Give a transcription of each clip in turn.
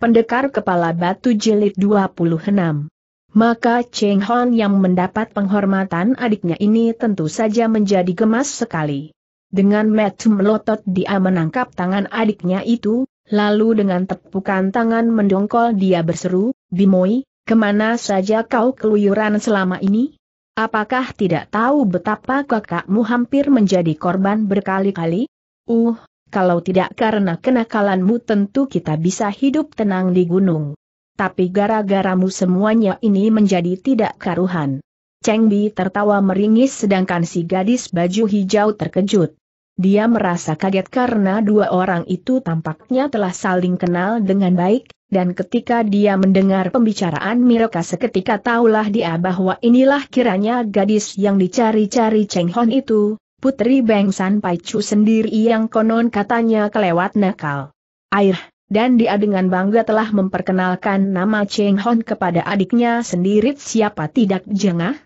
Pendekar Kepala Batu Jilid 26 maka Cheng Hon yang mendapat penghormatan adiknya ini tentu saja menjadi gemas sekali. Dengan metu melotot dia menangkap tangan adiknya itu, lalu dengan tepukan tangan mendongkol dia berseru, Bimoi, kemana saja kau keluyuran selama ini? Apakah tidak tahu betapa kakakmu hampir menjadi korban berkali-kali? Uh, kalau tidak karena kenakalanmu tentu kita bisa hidup tenang di gunung. Tapi gara-garamu semuanya ini menjadi tidak karuhan. Cheng Bi tertawa meringis sedangkan si gadis baju hijau terkejut. Dia merasa kaget karena dua orang itu tampaknya telah saling kenal dengan baik, dan ketika dia mendengar pembicaraan mereka seketika taulah dia bahwa inilah kiranya gadis yang dicari-cari Cheng Hon itu, Putri Bengsan San sendiri yang konon katanya kelewat nakal. Air, dan dia dengan bangga telah memperkenalkan nama Cheng Hon kepada adiknya sendiri siapa tidak jengah?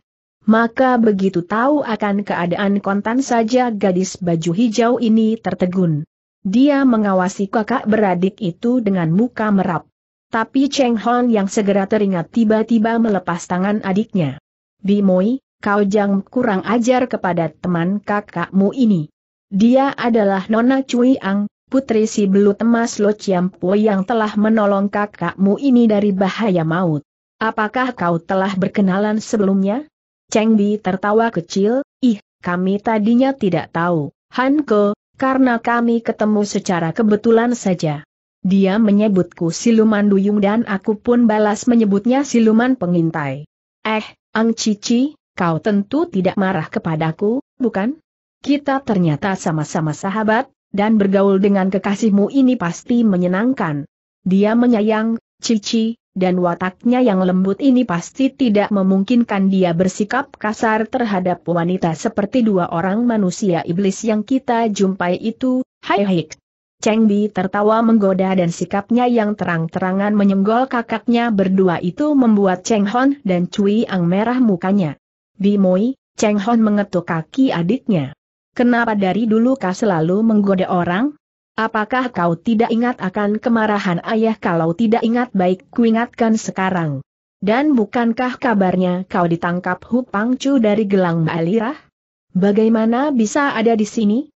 Maka begitu tahu akan keadaan kontan saja gadis baju hijau ini tertegun. Dia mengawasi kakak beradik itu dengan muka merap. Tapi Cheng Hon yang segera teringat tiba-tiba melepas tangan adiknya. Bimoi, kau jangan kurang ajar kepada teman kakakmu ini. Dia adalah Nona Cui Ang, putri si belut emas Lo Ciampo yang telah menolong kakakmu ini dari bahaya maut. Apakah kau telah berkenalan sebelumnya? Cheng Bi tertawa kecil, ih, kami tadinya tidak tahu, Han Ke, karena kami ketemu secara kebetulan saja. Dia menyebutku siluman duyung dan aku pun balas menyebutnya siluman pengintai. Eh, Ang Cici, Kau tentu tidak marah kepadaku, bukan? Kita ternyata sama-sama sahabat, dan bergaul dengan kekasihmu ini pasti menyenangkan. Dia menyayang, cici, dan wataknya yang lembut ini pasti tidak memungkinkan dia bersikap kasar terhadap wanita seperti dua orang manusia iblis yang kita jumpai itu, hai hai. Cheng Bi tertawa menggoda dan sikapnya yang terang-terangan menyenggol kakaknya berdua itu membuat Cheng Hon dan Cui Ang merah mukanya. Bimoi, Cheng Hon mengetuk kaki adiknya. Kenapa dari dulu kau selalu menggoda orang? Apakah kau tidak ingat akan kemarahan ayah kalau tidak ingat baik kuingatkan sekarang? Dan bukankah kabarnya kau ditangkap Hupang Chu dari gelang Balirah? Bagaimana bisa ada di sini?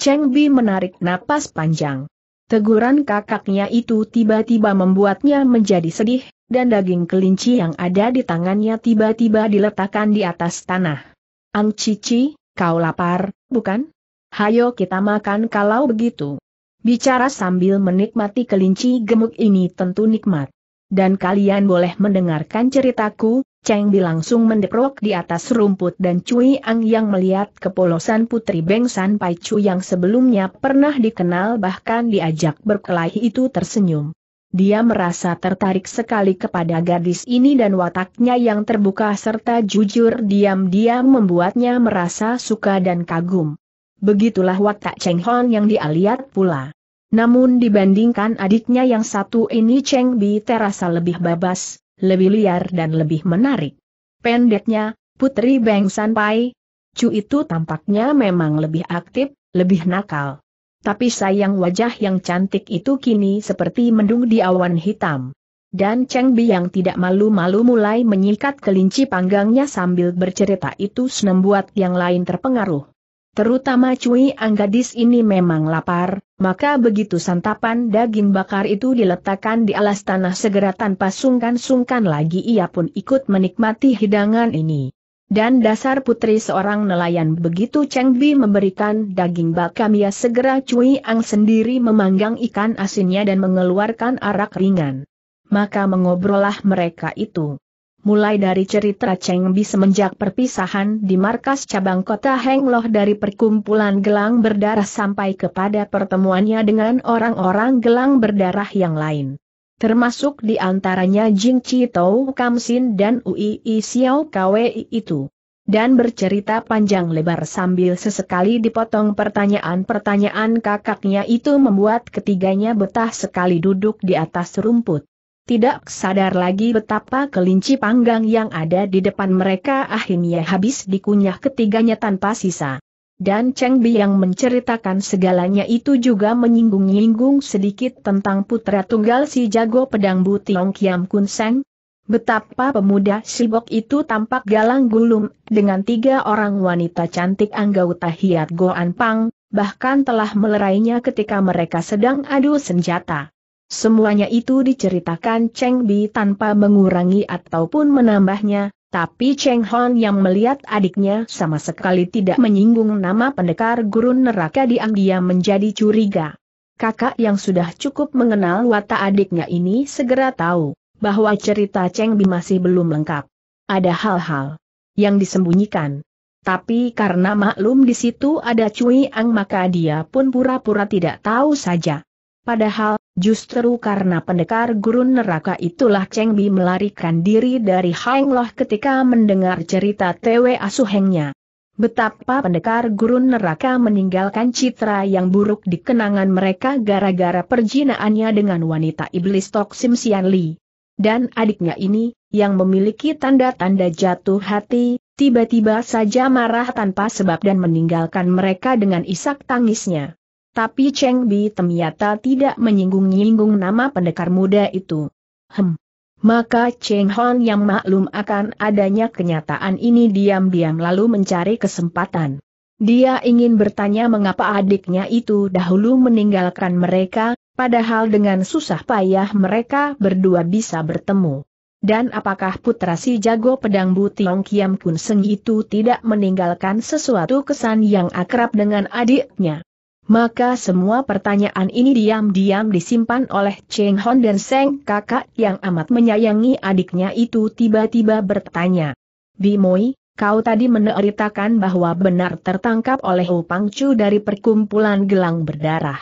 Cheng Bi menarik napas panjang. Teguran kakaknya itu tiba-tiba membuatnya menjadi sedih, dan daging kelinci yang ada di tangannya tiba-tiba diletakkan di atas tanah. Ang Cici, kau lapar, bukan? Hayo kita makan kalau begitu. Bicara sambil menikmati kelinci gemuk ini tentu nikmat. Dan kalian boleh mendengarkan ceritaku, Cheng Di langsung mendeprok di atas rumput dan Cui Ang yang melihat kepolosan Putri Beng San Pai Chu yang sebelumnya pernah dikenal bahkan diajak berkelahi itu tersenyum. Dia merasa tertarik sekali kepada gadis ini dan wataknya yang terbuka serta jujur diam-diam membuatnya merasa suka dan kagum. Begitulah watak Cheng Hon yang dia lihat pula. Namun dibandingkan adiknya yang satu ini Cheng Bi terasa lebih babas, lebih liar dan lebih menarik. Pendeknya, Putri Beng Sanpai, Cu itu tampaknya memang lebih aktif, lebih nakal. Tapi sayang wajah yang cantik itu kini seperti mendung di awan hitam. Dan Cheng Bi yang tidak malu-malu mulai menyikat kelinci panggangnya sambil bercerita itu senembuat yang lain terpengaruh. Terutama Cui Ang gadis ini memang lapar, maka begitu santapan daging bakar itu diletakkan di alas tanah segera tanpa sungkan-sungkan lagi ia pun ikut menikmati hidangan ini. Dan dasar putri seorang nelayan begitu Cheng Bi memberikan daging bakar ia segera Cui Ang sendiri memanggang ikan asinnya dan mengeluarkan arak ringan. Maka mengobrolah mereka itu mulai dari cerita Cheng Bi semenjak perpisahan di markas cabang kota Heng dari perkumpulan gelang berdarah sampai kepada pertemuannya dengan orang-orang gelang berdarah yang lain. Termasuk di antaranya Jing Chi Tou Kam Sin dan Ui Xiao Kwei itu. Dan bercerita panjang lebar sambil sesekali dipotong pertanyaan-pertanyaan kakaknya itu membuat ketiganya betah sekali duduk di atas rumput tidak sadar lagi betapa kelinci panggang yang ada di depan mereka akhirnya habis dikunyah ketiganya tanpa sisa. Dan Cheng Bi yang menceritakan segalanya itu juga menyinggung-nyinggung sedikit tentang putra tunggal si jago pedang Butiong Tiong Kiam Kun Seng. Betapa pemuda Sibok itu tampak galang gulung dengan tiga orang wanita cantik anggota Hiat Goan Pang, bahkan telah melerainya ketika mereka sedang adu senjata. Semuanya itu diceritakan Cheng Bi tanpa mengurangi ataupun menambahnya, tapi Cheng Hon yang melihat adiknya sama sekali tidak menyinggung nama pendekar gurun neraka diam dia menjadi curiga. Kakak yang sudah cukup mengenal watak adiknya ini segera tahu bahwa cerita Cheng Bi masih belum lengkap. Ada hal-hal yang disembunyikan. Tapi karena maklum di situ ada Cui Ang maka dia pun pura-pura tidak tahu saja. Padahal, justru karena pendekar gurun neraka itulah Cheng Bi melarikan diri dari Hang Loh ketika mendengar cerita Tewe Asuhengnya. Betapa pendekar gurun neraka meninggalkan citra yang buruk di kenangan mereka gara-gara perjinaannya dengan wanita iblis Tok Sim Sian Li. Dan adiknya ini, yang memiliki tanda-tanda jatuh hati, tiba-tiba saja marah tanpa sebab dan meninggalkan mereka dengan isak tangisnya. Tapi Cheng Bi ternyata tidak menyinggung-nyinggung nama pendekar muda itu. Hem. Maka Cheng Hon yang maklum akan adanya kenyataan ini diam-diam lalu mencari kesempatan. Dia ingin bertanya mengapa adiknya itu dahulu meninggalkan mereka, padahal dengan susah payah mereka berdua bisa bertemu. Dan apakah putra si jago pedang Bu Tiong Kiam Kun Seng itu tidak meninggalkan sesuatu kesan yang akrab dengan adiknya? Maka semua pertanyaan ini diam-diam disimpan oleh Cheng Hon dan Seng kakak yang amat menyayangi adiknya itu tiba-tiba bertanya. Bimoi, kau tadi meneritakan bahwa benar tertangkap oleh Pang Chu dari perkumpulan gelang berdarah.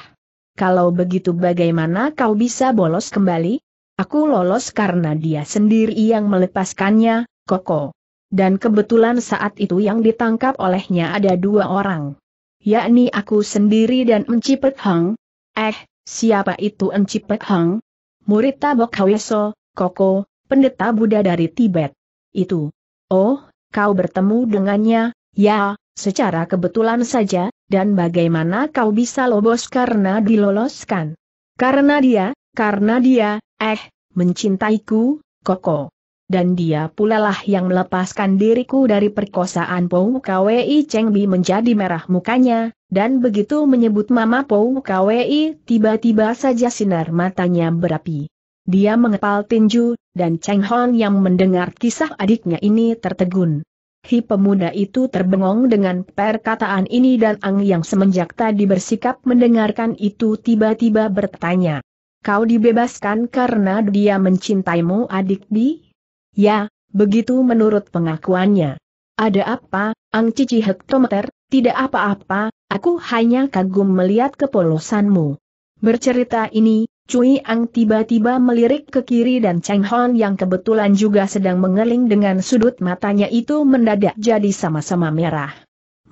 Kalau begitu bagaimana kau bisa bolos kembali? Aku lolos karena dia sendiri yang melepaskannya, Koko. Dan kebetulan saat itu yang ditangkap olehnya ada dua orang yakni aku sendiri dan Encipet Hang. Eh, siapa itu Encipet Hang? Murid Tabok Haweso, Koko, pendeta Buddha dari Tibet. Itu. Oh, kau bertemu dengannya, ya, secara kebetulan saja, dan bagaimana kau bisa lobos karena diloloskan? Karena dia, karena dia, eh, mencintaiku, Koko dan dia pula lah yang melepaskan diriku dari perkosaan Pou Kwi Cheng Bi menjadi merah mukanya, dan begitu menyebut Mama Pou Kwi, tiba-tiba saja sinar matanya berapi. Dia mengepal tinju, dan Cheng Hon yang mendengar kisah adiknya ini tertegun. Hi pemuda itu terbengong dengan perkataan ini dan Ang yang semenjak tadi bersikap mendengarkan itu tiba-tiba bertanya. Kau dibebaskan karena dia mencintaimu adik di? Ya, begitu menurut pengakuannya. Ada apa, Ang Cici Hektometer? Tidak apa-apa, aku hanya kagum melihat kepolosanmu. Bercerita ini, Cui Ang tiba-tiba melirik ke kiri dan Cheng Hon yang kebetulan juga sedang mengeling dengan sudut matanya itu mendadak jadi sama-sama merah.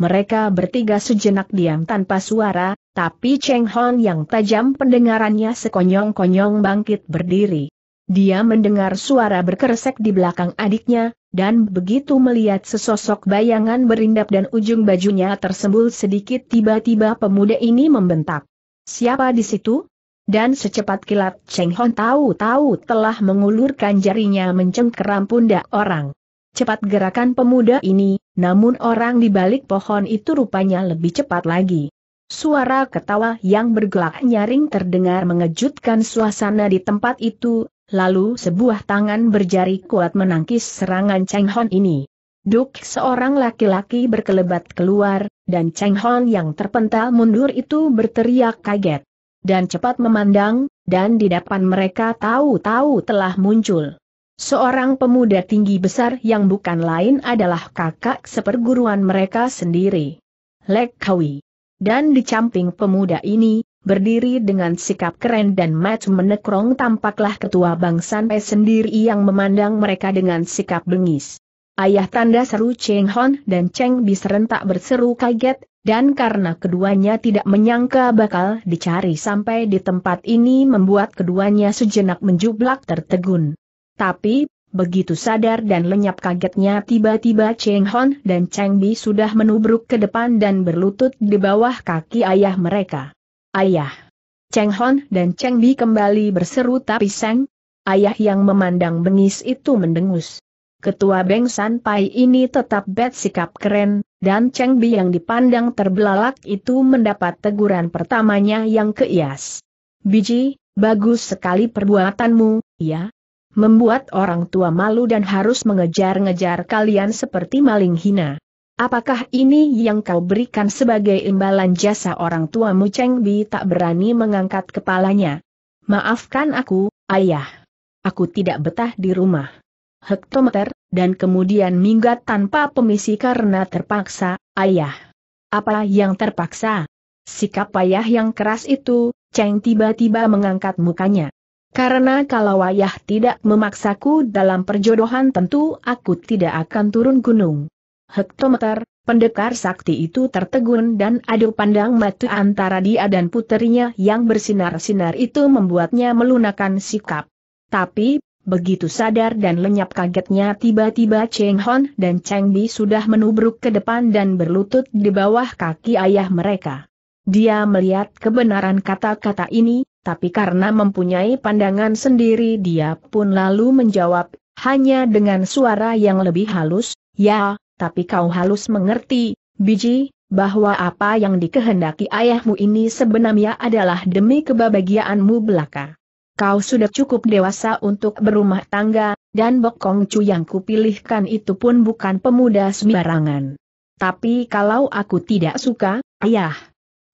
Mereka bertiga sejenak diam tanpa suara, tapi Cheng Hon yang tajam pendengarannya sekonyong-konyong bangkit berdiri. Dia mendengar suara berkeresek di belakang adiknya, dan begitu melihat sesosok bayangan berindap dan ujung bajunya tersembul sedikit tiba-tiba pemuda ini membentak. Siapa di situ? Dan secepat kilat Cheng Hon tahu-tahu telah mengulurkan jarinya mencengkeram pundak orang. Cepat gerakan pemuda ini, namun orang di balik pohon itu rupanya lebih cepat lagi. Suara ketawa yang bergelak nyaring terdengar mengejutkan suasana di tempat itu, lalu sebuah tangan berjari kuat menangkis serangan Cheng Hon ini. Duk seorang laki-laki berkelebat keluar, dan Cheng Hon yang terpental mundur itu berteriak kaget. Dan cepat memandang, dan di depan mereka tahu-tahu telah muncul. Seorang pemuda tinggi besar yang bukan lain adalah kakak seperguruan mereka sendiri. Lek Kawi. Dan di camping pemuda ini, berdiri dengan sikap keren dan match menekrong tampaklah ketua bangsan Pei sendiri yang memandang mereka dengan sikap bengis. Ayah tanda seru Cheng Hon dan Cheng Bi serentak berseru kaget, dan karena keduanya tidak menyangka bakal dicari sampai di tempat ini membuat keduanya sejenak menjublak tertegun. Tapi, begitu sadar dan lenyap kagetnya tiba-tiba Cheng Hon dan Cheng Bi sudah menubruk ke depan dan berlutut di bawah kaki ayah mereka. Ayah. Cheng Hon dan Cheng Bi kembali berseru tapi Seng, Ayah yang memandang bengis itu mendengus. Ketua Beng San Pai ini tetap bet sikap keren, dan Cheng Bi yang dipandang terbelalak itu mendapat teguran pertamanya yang keias. Biji, bagus sekali perbuatanmu, ya. Membuat orang tua malu dan harus mengejar-ngejar kalian seperti maling hina. Apakah ini yang kau berikan sebagai imbalan jasa orang tuamu Cheng Bi tak berani mengangkat kepalanya. Maafkan aku, ayah. Aku tidak betah di rumah. Hektometer, dan kemudian minggat tanpa permisi karena terpaksa, ayah. Apa yang terpaksa? Sikap ayah yang keras itu, Cheng tiba-tiba mengangkat mukanya. Karena kalau ayah tidak memaksaku dalam perjodohan tentu aku tidak akan turun gunung. Hektometer, pendekar sakti itu tertegun dan adu pandang mata antara dia dan puterinya yang bersinar-sinar itu membuatnya melunakan sikap. Tapi, begitu sadar dan lenyap kagetnya tiba-tiba Cheng Hon dan Cheng Bi sudah menubruk ke depan dan berlutut di bawah kaki ayah mereka. Dia melihat kebenaran kata-kata ini, tapi karena mempunyai pandangan sendiri dia pun lalu menjawab, hanya dengan suara yang lebih halus, ya, tapi kau halus mengerti, biji, bahwa apa yang dikehendaki ayahmu ini sebenarnya adalah demi kebahagiaanmu belaka. Kau sudah cukup dewasa untuk berumah tangga, dan Bokong Chu yang kupilihkan itu pun bukan pemuda sembarangan. Tapi kalau aku tidak suka, ayah.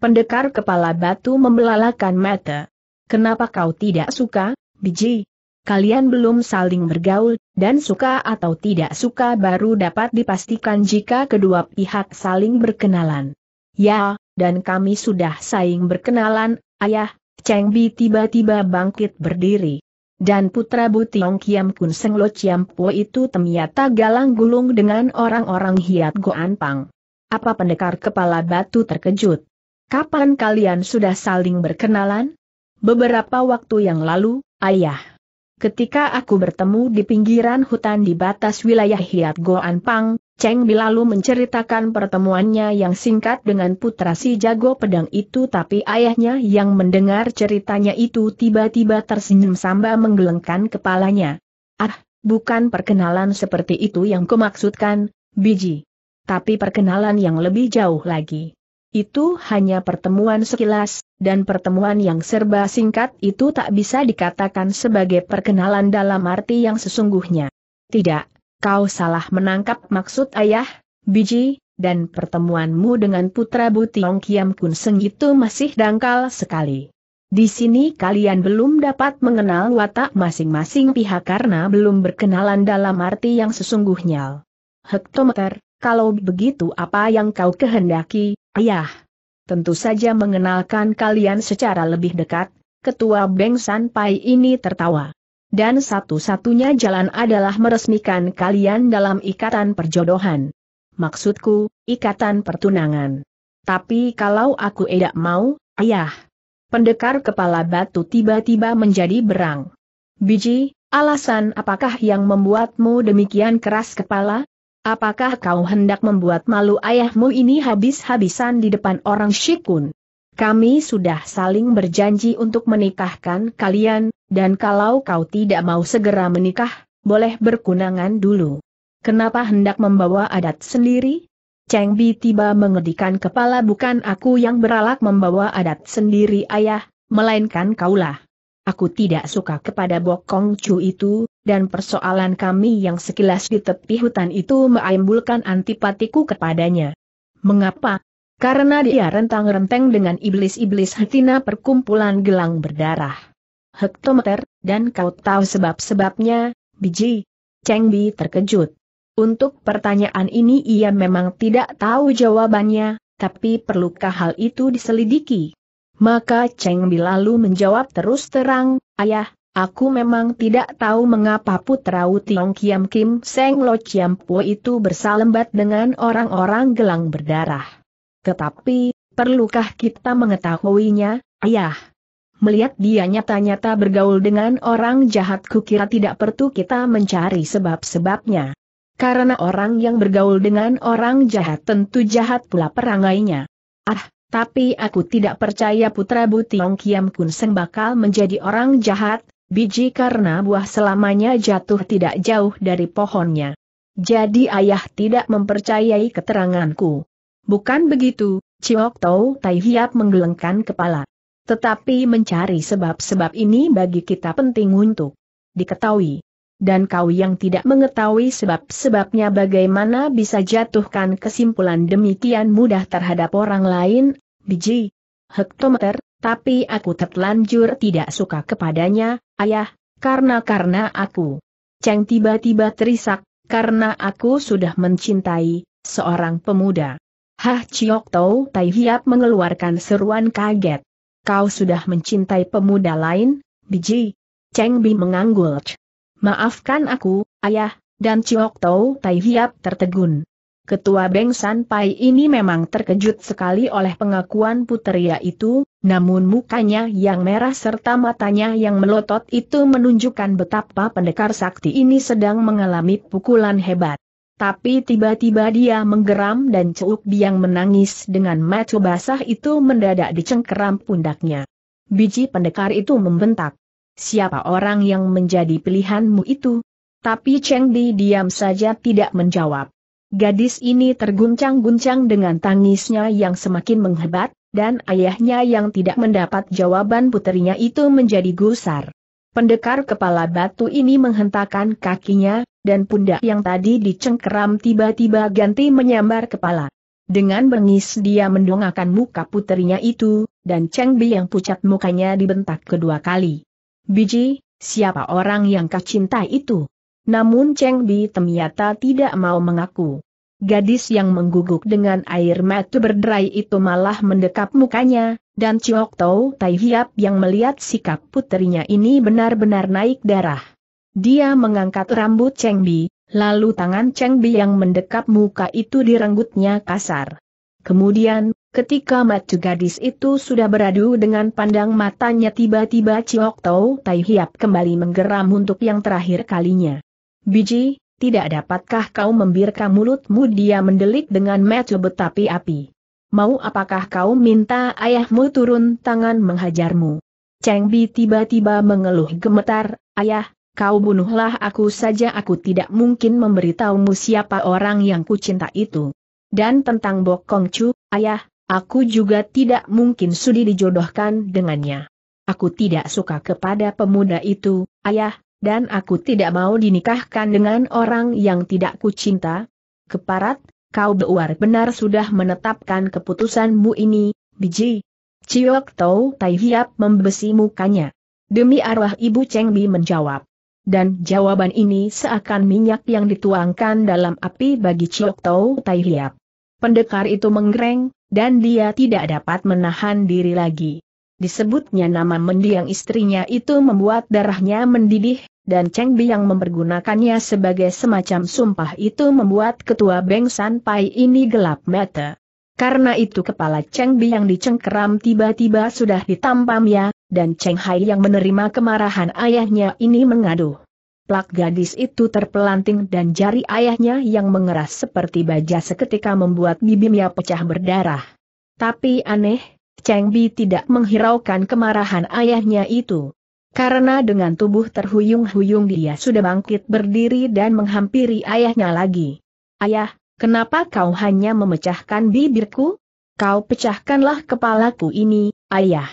Pendekar kepala batu membelalakan mata. Kenapa kau tidak suka, biji? kalian belum saling bergaul, dan suka atau tidak suka baru dapat dipastikan jika kedua pihak saling berkenalan. Ya, dan kami sudah saling berkenalan, ayah, Cheng Bi tiba-tiba bangkit berdiri. Dan putra Butiong Kiam Kun Seng Lo Chiam Po itu temiata galang gulung dengan orang-orang hiat Goan Pang. Apa pendekar kepala batu terkejut? Kapan kalian sudah saling berkenalan? Beberapa waktu yang lalu, ayah. Ketika aku bertemu di pinggiran hutan di batas wilayah Hiat Goan Pang, Cheng Bilalu menceritakan pertemuannya yang singkat dengan putra si jago pedang itu tapi ayahnya yang mendengar ceritanya itu tiba-tiba tersenyum samba menggelengkan kepalanya. Ah, bukan perkenalan seperti itu yang kumaksudkan, biji. Tapi perkenalan yang lebih jauh lagi. Itu hanya pertemuan sekilas, dan pertemuan yang serba singkat itu tak bisa dikatakan sebagai perkenalan dalam arti yang sesungguhnya. Tidak, kau salah menangkap maksud ayah, biji, dan pertemuanmu dengan putra Butiong Kiam Kun Seng itu masih dangkal sekali. Di sini kalian belum dapat mengenal watak masing-masing pihak karena belum berkenalan dalam arti yang sesungguhnya. Hektometer, kalau begitu apa yang kau kehendaki, Ayah, tentu saja mengenalkan kalian secara lebih dekat, Ketua Beng San ini tertawa. Dan satu-satunya jalan adalah meresmikan kalian dalam ikatan perjodohan. Maksudku, ikatan pertunangan. Tapi kalau aku tidak mau, ayah. Pendekar kepala batu tiba-tiba menjadi berang. Biji, alasan apakah yang membuatmu demikian keras kepala? Apakah kau hendak membuat malu ayahmu ini habis-habisan di depan orang Shikun? Kami sudah saling berjanji untuk menikahkan kalian, dan kalau kau tidak mau segera menikah, boleh berkunangan dulu. Kenapa hendak membawa adat sendiri? Cheng Bi tiba mengedikan kepala bukan aku yang beralak membawa adat sendiri ayah, melainkan kaulah. Aku tidak suka kepada Bokong Chu itu, dan persoalan kami yang sekilas di tepi hutan itu meimbulkan antipatiku kepadanya. Mengapa? Karena dia rentang-renteng dengan iblis-iblis hetina perkumpulan gelang berdarah. Hektometer, dan kau tahu sebab-sebabnya, biji. Cheng Bi terkejut. Untuk pertanyaan ini ia memang tidak tahu jawabannya, tapi perlukah hal itu diselidiki? Maka Cheng Bi lalu menjawab terus terang, Ayah, Aku memang tidak tahu mengapa putra Tiong Kiam Kim Seng Lo Chiam Po itu bersalembat dengan orang-orang gelang berdarah. Tetapi, perlukah kita mengetahuinya, ayah? Melihat dia nyata-nyata bergaul dengan orang jahat kukira tidak perlu kita mencari sebab-sebabnya. Karena orang yang bergaul dengan orang jahat tentu jahat pula perangainya. Ah, tapi aku tidak percaya putra Butiong Kiam Kun Seng bakal menjadi orang jahat, biji karena buah selamanya jatuh tidak jauh dari pohonnya. Jadi ayah tidak mempercayai keteranganku. Bukan begitu, Ciok Tau Tai Hiap menggelengkan kepala. Tetapi mencari sebab-sebab ini bagi kita penting untuk diketahui. Dan kau yang tidak mengetahui sebab-sebabnya bagaimana bisa jatuhkan kesimpulan demikian mudah terhadap orang lain, biji, hektometer, tapi aku terlanjur tidak suka kepadanya, ayah, karena-karena aku. Ceng tiba-tiba terisak, karena aku sudah mencintai, seorang pemuda. Hah Chiok Tau Tai Hiap mengeluarkan seruan kaget. Kau sudah mencintai pemuda lain, biji? Cheng Bi menganggul. Maafkan aku, ayah, dan Chiok Tau Tai Hiap tertegun. Ketua Beng San Pai ini memang terkejut sekali oleh pengakuan puteria itu, namun mukanya yang merah serta matanya yang melotot itu menunjukkan betapa pendekar sakti ini sedang mengalami pukulan hebat. Tapi tiba-tiba dia menggeram dan Ceuk Biang menangis dengan mata basah itu mendadak dicengkeram pundaknya. Biji pendekar itu membentak. Siapa orang yang menjadi pilihanmu itu? Tapi Cheng Di diam saja tidak menjawab. Gadis ini terguncang-guncang dengan tangisnya yang semakin menghebat, dan ayahnya yang tidak mendapat jawaban putrinya itu menjadi gusar. Pendekar kepala batu ini menghentakkan kakinya, dan pundak yang tadi dicengkeram tiba-tiba ganti menyambar kepala. Dengan bengis dia mendongakkan muka putrinya itu, dan Cheng Bi yang pucat mukanya dibentak kedua kali. Biji, siapa orang yang kau cinta itu? namun Cheng Bi ternyata tidak mau mengaku. Gadis yang mengguguk dengan air mata berderai itu malah mendekap mukanya, dan Chiok Tau Tai Hiap yang melihat sikap putrinya ini benar-benar naik darah. Dia mengangkat rambut Cheng Bi, lalu tangan Cheng Bi yang mendekap muka itu direnggutnya kasar. Kemudian, ketika mata gadis itu sudah beradu dengan pandang matanya tiba-tiba Chiok Tau Tai Hiap kembali menggeram untuk yang terakhir kalinya. Biji, tidak dapatkah kau membirka mulutmu dia mendelik dengan mata betapi api? Mau apakah kau minta ayahmu turun tangan menghajarmu? Cheng Bi tiba-tiba mengeluh gemetar, ayah, kau bunuhlah aku saja aku tidak mungkin memberitahumu siapa orang yang kucinta itu. Dan tentang Kong Chu, ayah, aku juga tidak mungkin sudi dijodohkan dengannya. Aku tidak suka kepada pemuda itu, ayah, dan aku tidak mau dinikahkan dengan orang yang tidak kucinta. Keparat, kau beuar benar sudah menetapkan keputusanmu ini, biji. Ciok Tau Tai Hiap membesi mukanya. Demi arwah ibu Cheng Bi menjawab. Dan jawaban ini seakan minyak yang dituangkan dalam api bagi Ciok Tau Tai Hiap. Pendekar itu menggereng, dan dia tidak dapat menahan diri lagi. Disebutnya nama mendiang istrinya itu membuat darahnya mendidih, dan Cheng Bi yang mempergunakannya sebagai semacam sumpah itu membuat ketua Beng San Pai ini gelap mata. Karena itu kepala Cheng Bi yang dicengkeram tiba-tiba sudah ditampamnya, dan Cheng Hai yang menerima kemarahan ayahnya ini mengadu. Plak gadis itu terpelanting dan jari ayahnya yang mengeras seperti baja seketika membuat bibirnya pecah berdarah. Tapi aneh, Cheng Bi tidak menghiraukan kemarahan ayahnya itu. Karena dengan tubuh terhuyung-huyung dia sudah bangkit berdiri dan menghampiri ayahnya lagi. Ayah, kenapa kau hanya memecahkan bibirku? Kau pecahkanlah kepalaku ini, ayah.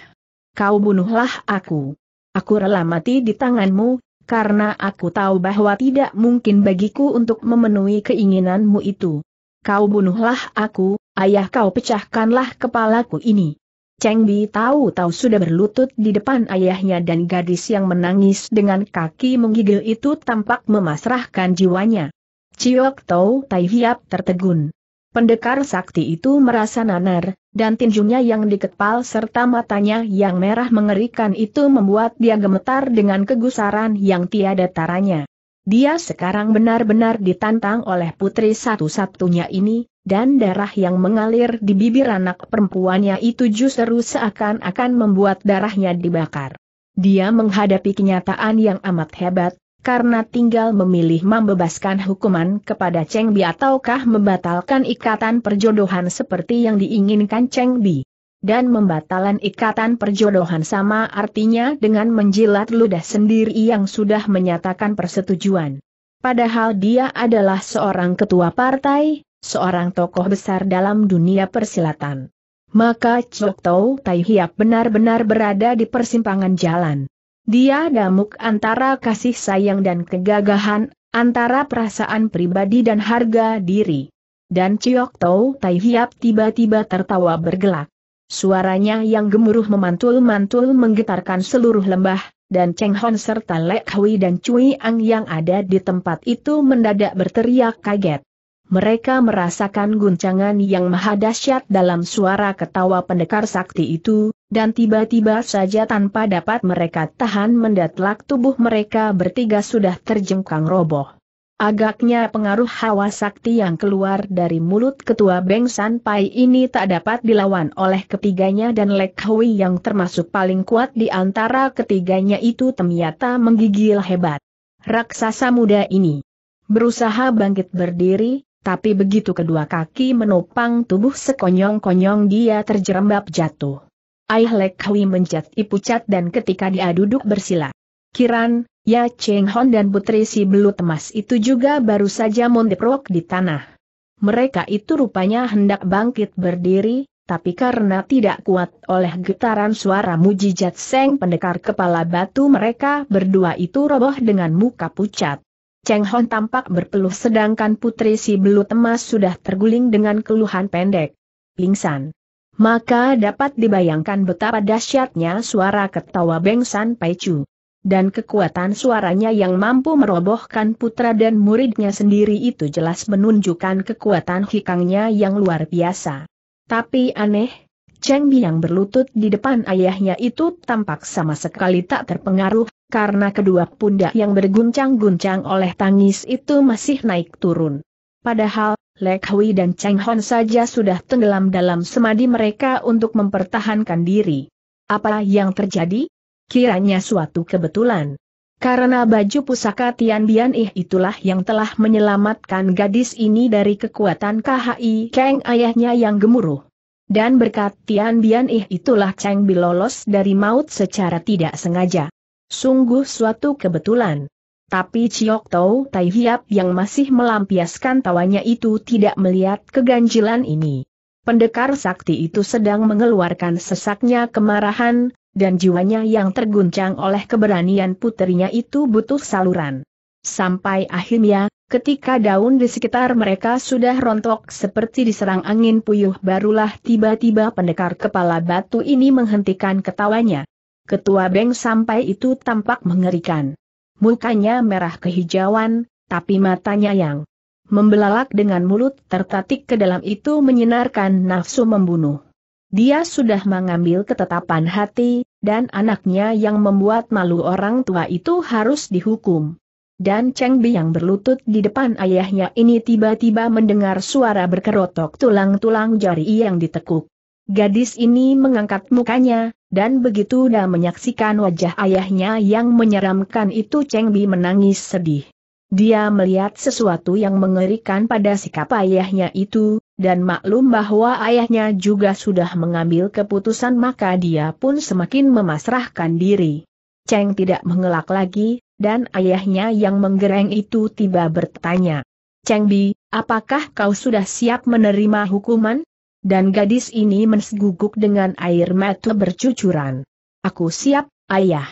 Kau bunuhlah aku. Aku rela mati di tanganmu, karena aku tahu bahwa tidak mungkin bagiku untuk memenuhi keinginanmu itu. Kau bunuhlah aku, ayah kau pecahkanlah kepalaku ini. Cheng Bi tahu-tahu sudah berlutut di depan ayahnya dan gadis yang menangis dengan kaki menggigil itu tampak memasrahkan jiwanya. Ciok Tau Tai Hiap tertegun. Pendekar sakti itu merasa nanar, dan tinjunya yang dikepal serta matanya yang merah mengerikan itu membuat dia gemetar dengan kegusaran yang tiada taranya. Dia sekarang benar-benar ditantang oleh putri satu-satunya ini, dan darah yang mengalir di bibir anak perempuannya itu justru seakan-akan membuat darahnya dibakar. Dia menghadapi kenyataan yang amat hebat, karena tinggal memilih membebaskan hukuman kepada Cheng Bi ataukah membatalkan ikatan perjodohan seperti yang diinginkan Cheng Bi dan membatalan ikatan perjodohan sama artinya dengan menjilat ludah sendiri yang sudah menyatakan persetujuan. Padahal dia adalah seorang ketua partai, seorang tokoh besar dalam dunia persilatan. Maka Chok Tau Tai Hiap benar-benar berada di persimpangan jalan. Dia damuk antara kasih sayang dan kegagahan, antara perasaan pribadi dan harga diri. Dan Ciok Tau Tai Hiap tiba-tiba tertawa bergelak. Suaranya yang gemuruh memantul-mantul menggetarkan seluruh lembah, dan Cheng Hon serta Lek Hui dan Cui Ang yang ada di tempat itu mendadak berteriak kaget. Mereka merasakan guncangan yang maha dahsyat dalam suara ketawa pendekar sakti itu, dan tiba-tiba saja tanpa dapat mereka tahan mendatlak tubuh mereka bertiga sudah terjengkang roboh. Agaknya pengaruh hawa sakti yang keluar dari mulut ketua Beng San Pai ini tak dapat dilawan oleh ketiganya dan Lek Hui yang termasuk paling kuat di antara ketiganya itu ternyata menggigil hebat. Raksasa muda ini berusaha bangkit berdiri, tapi begitu kedua kaki menopang tubuh sekonyong-konyong dia terjerembab jatuh. Aih Lek Hui menjadi pucat dan ketika dia duduk bersila. Kiran, Ya Cheng Hon dan putri si belut emas itu juga baru saja mondeprok di tanah. Mereka itu rupanya hendak bangkit berdiri, tapi karena tidak kuat oleh getaran suara Mujijat Seng pendekar kepala batu mereka berdua itu roboh dengan muka pucat. Cheng Hon tampak berpeluh sedangkan putri si belut emas sudah terguling dengan keluhan pendek. Pingsan. Maka dapat dibayangkan betapa dahsyatnya suara ketawa Beng San Pai Chu dan kekuatan suaranya yang mampu merobohkan putra dan muridnya sendiri itu jelas menunjukkan kekuatan hikangnya yang luar biasa. Tapi aneh, Cheng yang berlutut di depan ayahnya itu tampak sama sekali tak terpengaruh, karena kedua pundak yang berguncang-guncang oleh tangis itu masih naik turun. Padahal, Lek Hui dan Cheng Hon saja sudah tenggelam dalam semadi mereka untuk mempertahankan diri. Apa yang terjadi? kiranya suatu kebetulan. Karena baju pusaka Tian Bian Ih itulah yang telah menyelamatkan gadis ini dari kekuatan KHI Kang ayahnya yang gemuruh. Dan berkat Tian Bian Ih itulah Cheng Bi lolos dari maut secara tidak sengaja. Sungguh suatu kebetulan. Tapi Chiok Tau Tai Hiap yang masih melampiaskan tawanya itu tidak melihat keganjilan ini. Pendekar sakti itu sedang mengeluarkan sesaknya kemarahan, dan jiwanya yang terguncang oleh keberanian putrinya itu butuh saluran. Sampai akhirnya, ketika daun di sekitar mereka sudah rontok seperti diserang angin puyuh barulah tiba-tiba pendekar kepala batu ini menghentikan ketawanya. Ketua Beng sampai itu tampak mengerikan. Mukanya merah kehijauan, tapi matanya yang membelalak dengan mulut tertatik ke dalam itu menyinarkan nafsu membunuh. Dia sudah mengambil ketetapan hati, dan anaknya yang membuat malu orang tua itu harus dihukum. Dan Cheng Bi yang berlutut di depan ayahnya ini tiba-tiba mendengar suara berkerotok tulang-tulang jari yang ditekuk. Gadis ini mengangkat mukanya, dan begitu dia menyaksikan wajah ayahnya yang menyeramkan itu Cheng Bi menangis sedih. Dia melihat sesuatu yang mengerikan pada sikap ayahnya itu, dan maklum bahwa ayahnya juga sudah mengambil keputusan maka dia pun semakin memasrahkan diri. Cheng tidak mengelak lagi, dan ayahnya yang menggereng itu tiba bertanya. Cheng Bi, apakah kau sudah siap menerima hukuman? Dan gadis ini menseguguk dengan air mata bercucuran. Aku siap, ayah.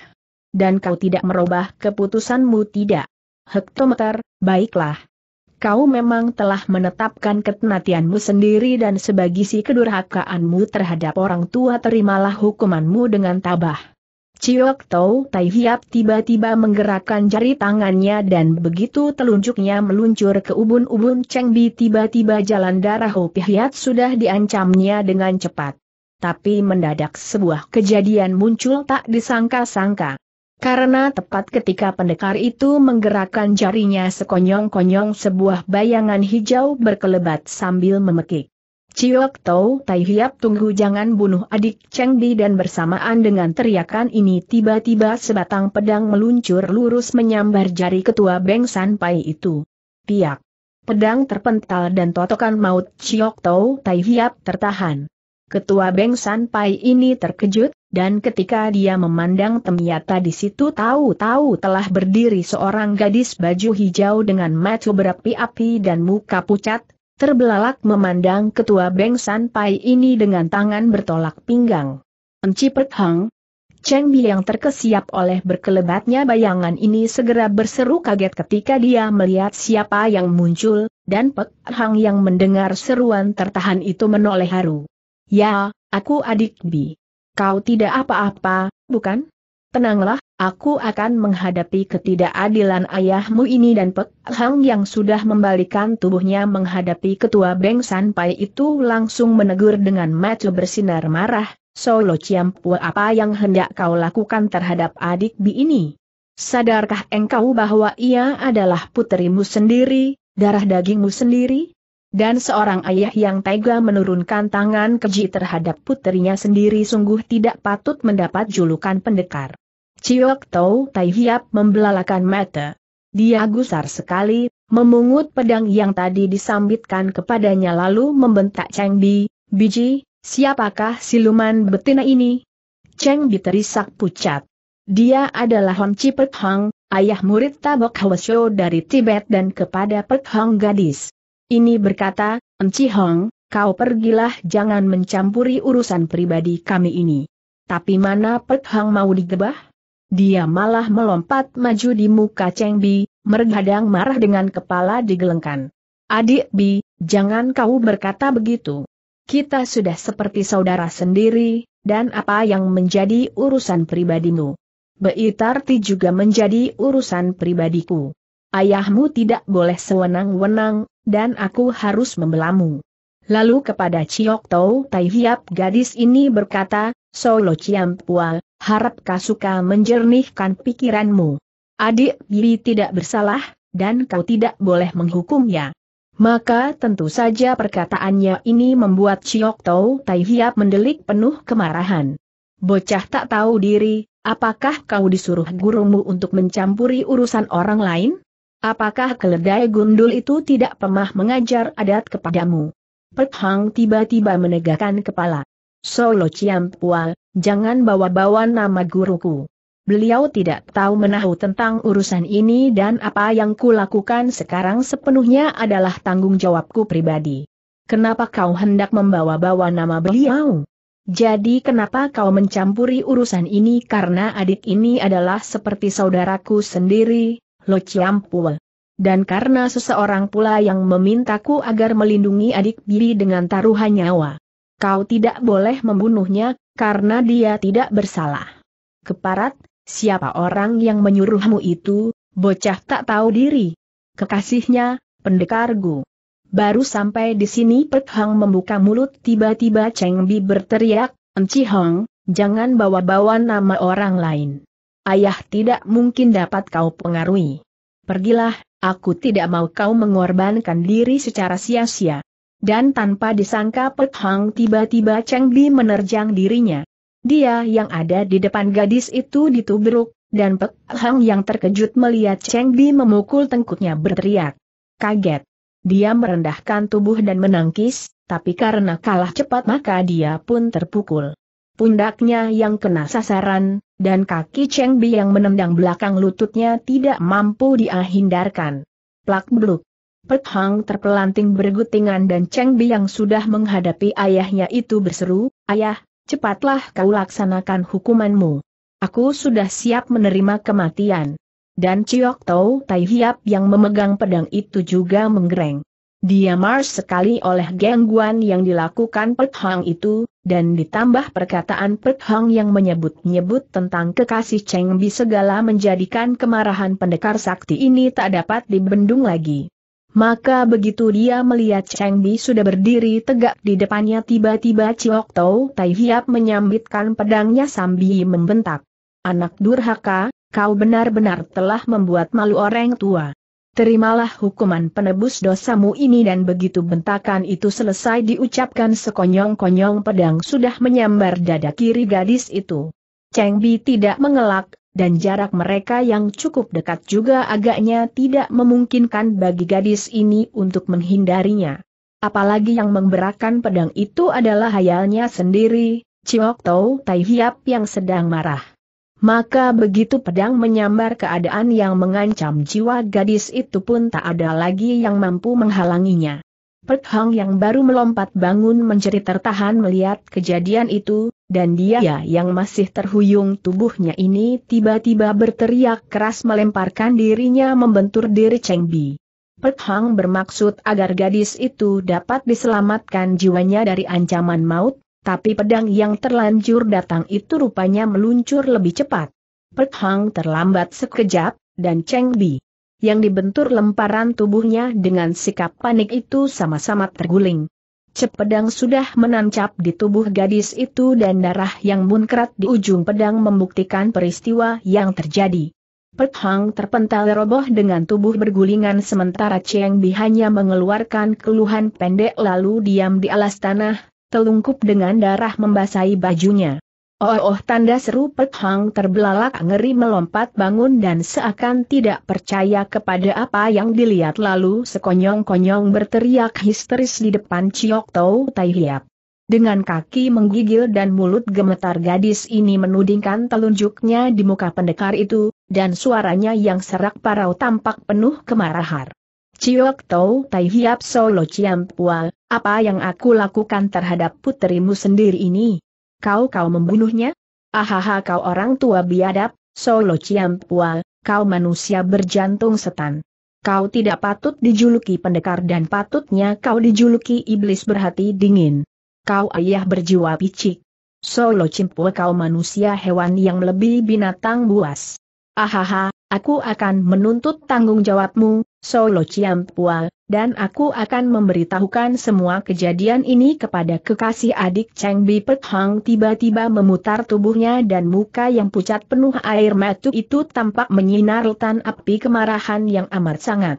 Dan kau tidak merubah keputusanmu tidak. Hektometer, baiklah, kau memang telah menetapkan ketenatianmu sendiri dan sebagai si kedurhakaanmu terhadap orang tua terimalah hukumanmu dengan tabah. Ciok Tau Tai Hiap tiba-tiba menggerakkan jari tangannya dan begitu telunjuknya meluncur ke ubun-ubun Cheng Bi tiba-tiba jalan darah Ho Pihiat sudah diancamnya dengan cepat. Tapi mendadak sebuah kejadian muncul tak disangka-sangka. Karena tepat ketika pendekar itu menggerakkan jarinya sekonyong-konyong sebuah bayangan hijau berkelebat sambil memekik. Ciok Tau Tai Hiap tunggu jangan bunuh adik Cheng Di dan bersamaan dengan teriakan ini tiba-tiba sebatang pedang meluncur lurus menyambar jari ketua Beng San Pai itu. Piak. Pedang terpental dan totokan maut Ciok Tau Tai Hiap tertahan. Ketua Beng San ini terkejut, dan ketika dia memandang Temiata di situ tahu-tahu telah berdiri seorang gadis baju hijau dengan mata berapi-api dan muka pucat, terbelalak memandang Ketua Beng San ini dengan tangan bertolak pinggang. Enci Hang, Cheng Bi yang terkesiap oleh berkelebatnya bayangan ini segera berseru kaget ketika dia melihat siapa yang muncul, dan Pek Hang yang mendengar seruan tertahan itu menoleh haru. Ya, aku adik Bi. Kau tidak apa-apa, bukan? Tenanglah, aku akan menghadapi ketidakadilan ayahmu ini dan Pek Hang yang sudah membalikan tubuhnya menghadapi ketua Beng sampai itu langsung menegur dengan mata bersinar marah, Solo ciampu apa yang hendak kau lakukan terhadap adik Bi ini? Sadarkah engkau bahwa ia adalah putrimu sendiri, darah dagingmu sendiri? Dan seorang ayah yang tega menurunkan tangan keji terhadap putrinya sendiri sungguh tidak patut mendapat julukan pendekar. Ciyok Tau Tai Hiap membelalakan mata. Dia gusar sekali, memungut pedang yang tadi disambitkan kepadanya lalu membentak Cheng Bi, Biji, siapakah siluman betina ini? Cheng Bi terisak pucat. Dia adalah Hon Chi Pek ayah murid Tabok Hwasyo dari Tibet dan kepada Pek gadis ini berkata, Enci Hong, kau pergilah jangan mencampuri urusan pribadi kami ini. Tapi mana Pek Hang mau digebah? Dia malah melompat maju di muka Cheng Bi, mergadang marah dengan kepala digelengkan. Adik Bi, jangan kau berkata begitu. Kita sudah seperti saudara sendiri, dan apa yang menjadi urusan pribadimu? Beitarti juga menjadi urusan pribadiku. Ayahmu tidak boleh sewenang-wenang, dan aku harus membelamu. Lalu kepada Ciok Tau Tai Hiap gadis ini berkata, Solo Ciam Pua, harap kau suka menjernihkan pikiranmu. Adik Bibi tidak bersalah, dan kau tidak boleh menghukumnya. Maka tentu saja perkataannya ini membuat Ciok Tau Tai Hiap mendelik penuh kemarahan. Bocah tak tahu diri, apakah kau disuruh gurumu untuk mencampuri urusan orang lain? Apakah keledai gundul itu tidak pemah mengajar adat kepadamu? Pek Hang tiba-tiba menegakkan kepala. Solo Ciampua, jangan bawa-bawa nama guruku. Beliau tidak tahu menahu tentang urusan ini dan apa yang kulakukan sekarang sepenuhnya adalah tanggung jawabku pribadi. Kenapa kau hendak membawa-bawa nama beliau? Jadi kenapa kau mencampuri urusan ini karena adik ini adalah seperti saudaraku sendiri, Lo Ciampul. Dan karena seseorang pula yang memintaku agar melindungi adik bibi dengan taruhan nyawa. Kau tidak boleh membunuhnya, karena dia tidak bersalah. Keparat, siapa orang yang menyuruhmu itu, bocah tak tahu diri. Kekasihnya, pendekar Gu. Baru sampai di sini Pek Hang membuka mulut tiba-tiba Cheng Bi berteriak, Enci Hong, jangan bawa-bawa nama orang lain ayah tidak mungkin dapat kau pengaruhi. Pergilah, aku tidak mau kau mengorbankan diri secara sia-sia. Dan tanpa disangka Pek Hang tiba-tiba Cheng Li menerjang dirinya. Dia yang ada di depan gadis itu ditubruk, dan Pek Hang yang terkejut melihat Cheng Li memukul tengkuknya berteriak. Kaget. Dia merendahkan tubuh dan menangkis, tapi karena kalah cepat maka dia pun terpukul pundaknya yang kena sasaran, dan kaki Cheng Bi yang menendang belakang lututnya tidak mampu diahindarkan. Plak bluk. Pek Hang terpelanting bergutingan dan Cheng Bi yang sudah menghadapi ayahnya itu berseru, Ayah, cepatlah kau laksanakan hukumanmu. Aku sudah siap menerima kematian. Dan Ciok Tau Tai Hiap yang memegang pedang itu juga menggereng. Dia marah sekali oleh gangguan yang dilakukan Pek Hang itu, dan ditambah perkataan Pek Hong yang menyebut-nyebut tentang kekasih Cheng Bi segala menjadikan kemarahan pendekar sakti ini tak dapat dibendung lagi. Maka begitu dia melihat Cheng Bi sudah berdiri tegak di depannya tiba-tiba Chiok Tau Tai Hiap menyambitkan pedangnya sambil membentak. Anak durhaka, kau benar-benar telah membuat malu orang tua terimalah hukuman penebus dosamu ini dan begitu bentakan itu selesai diucapkan sekonyong-konyong pedang sudah menyambar dada kiri gadis itu. Cheng Bi tidak mengelak, dan jarak mereka yang cukup dekat juga agaknya tidak memungkinkan bagi gadis ini untuk menghindarinya. Apalagi yang memberakan pedang itu adalah hayalnya sendiri, Chiok Tau Tai Hiap yang sedang marah. Maka begitu pedang menyambar keadaan yang mengancam jiwa gadis itu pun tak ada lagi yang mampu menghalanginya. Pek Hong yang baru melompat bangun menjerit tertahan melihat kejadian itu, dan dia yang masih terhuyung tubuhnya ini tiba-tiba berteriak keras melemparkan dirinya membentur diri Cheng Bi. Pek Hong bermaksud agar gadis itu dapat diselamatkan jiwanya dari ancaman maut, tapi pedang yang terlanjur datang itu rupanya meluncur lebih cepat. Pek Hang terlambat sekejap, dan Cheng Bi. Yang dibentur lemparan tubuhnya dengan sikap panik itu sama-sama terguling. Cepedang sudah menancap di tubuh gadis itu dan darah yang munkrat di ujung pedang membuktikan peristiwa yang terjadi. Pek Hang terpental roboh dengan tubuh bergulingan sementara Cheng Bi hanya mengeluarkan keluhan pendek lalu diam di alas tanah, telungkup dengan darah membasahi bajunya. Oh, oh tanda seru Pek Hang terbelalak ngeri melompat bangun dan seakan tidak percaya kepada apa yang dilihat lalu sekonyong-konyong berteriak histeris di depan Ciok Tau Tai Hiap. Dengan kaki menggigil dan mulut gemetar gadis ini menudingkan telunjuknya di muka pendekar itu, dan suaranya yang serak parau tampak penuh kemarahan. Ciok Tau Tai Hiap Solo Ciampua, apa yang aku lakukan terhadap putrimu sendiri ini? Kau-kau membunuhnya? Ahaha kau orang tua biadab, Solo Ciampua, kau manusia berjantung setan. Kau tidak patut dijuluki pendekar dan patutnya kau dijuluki iblis berhati dingin. Kau ayah berjiwa picik. Solo Ciampua kau manusia hewan yang lebih binatang buas. Ahaha, aku akan menuntut tanggung jawabmu, Solo Ciampua, dan aku akan memberitahukan semua kejadian ini kepada kekasih adik Cheng Bi Pek Hang tiba-tiba memutar tubuhnya dan muka yang pucat penuh air mata itu tampak menyinar letan api kemarahan yang amat sangat.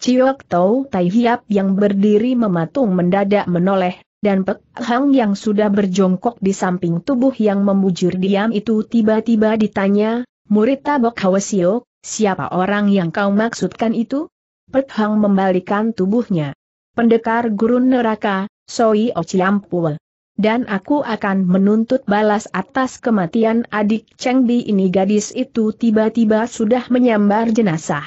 Ciok Tau Tai Hiap yang berdiri mematung mendadak menoleh, dan Pek Hang yang sudah berjongkok di samping tubuh yang memujur diam itu tiba-tiba ditanya, Murid Tabok Hawasio, siapa orang yang kau maksudkan itu? Pet Hang membalikan tubuhnya. Pendekar gurun neraka, Soi Ociampul. Dan aku akan menuntut balas atas kematian adik Cheng Bi ini gadis itu tiba-tiba sudah menyambar jenazah.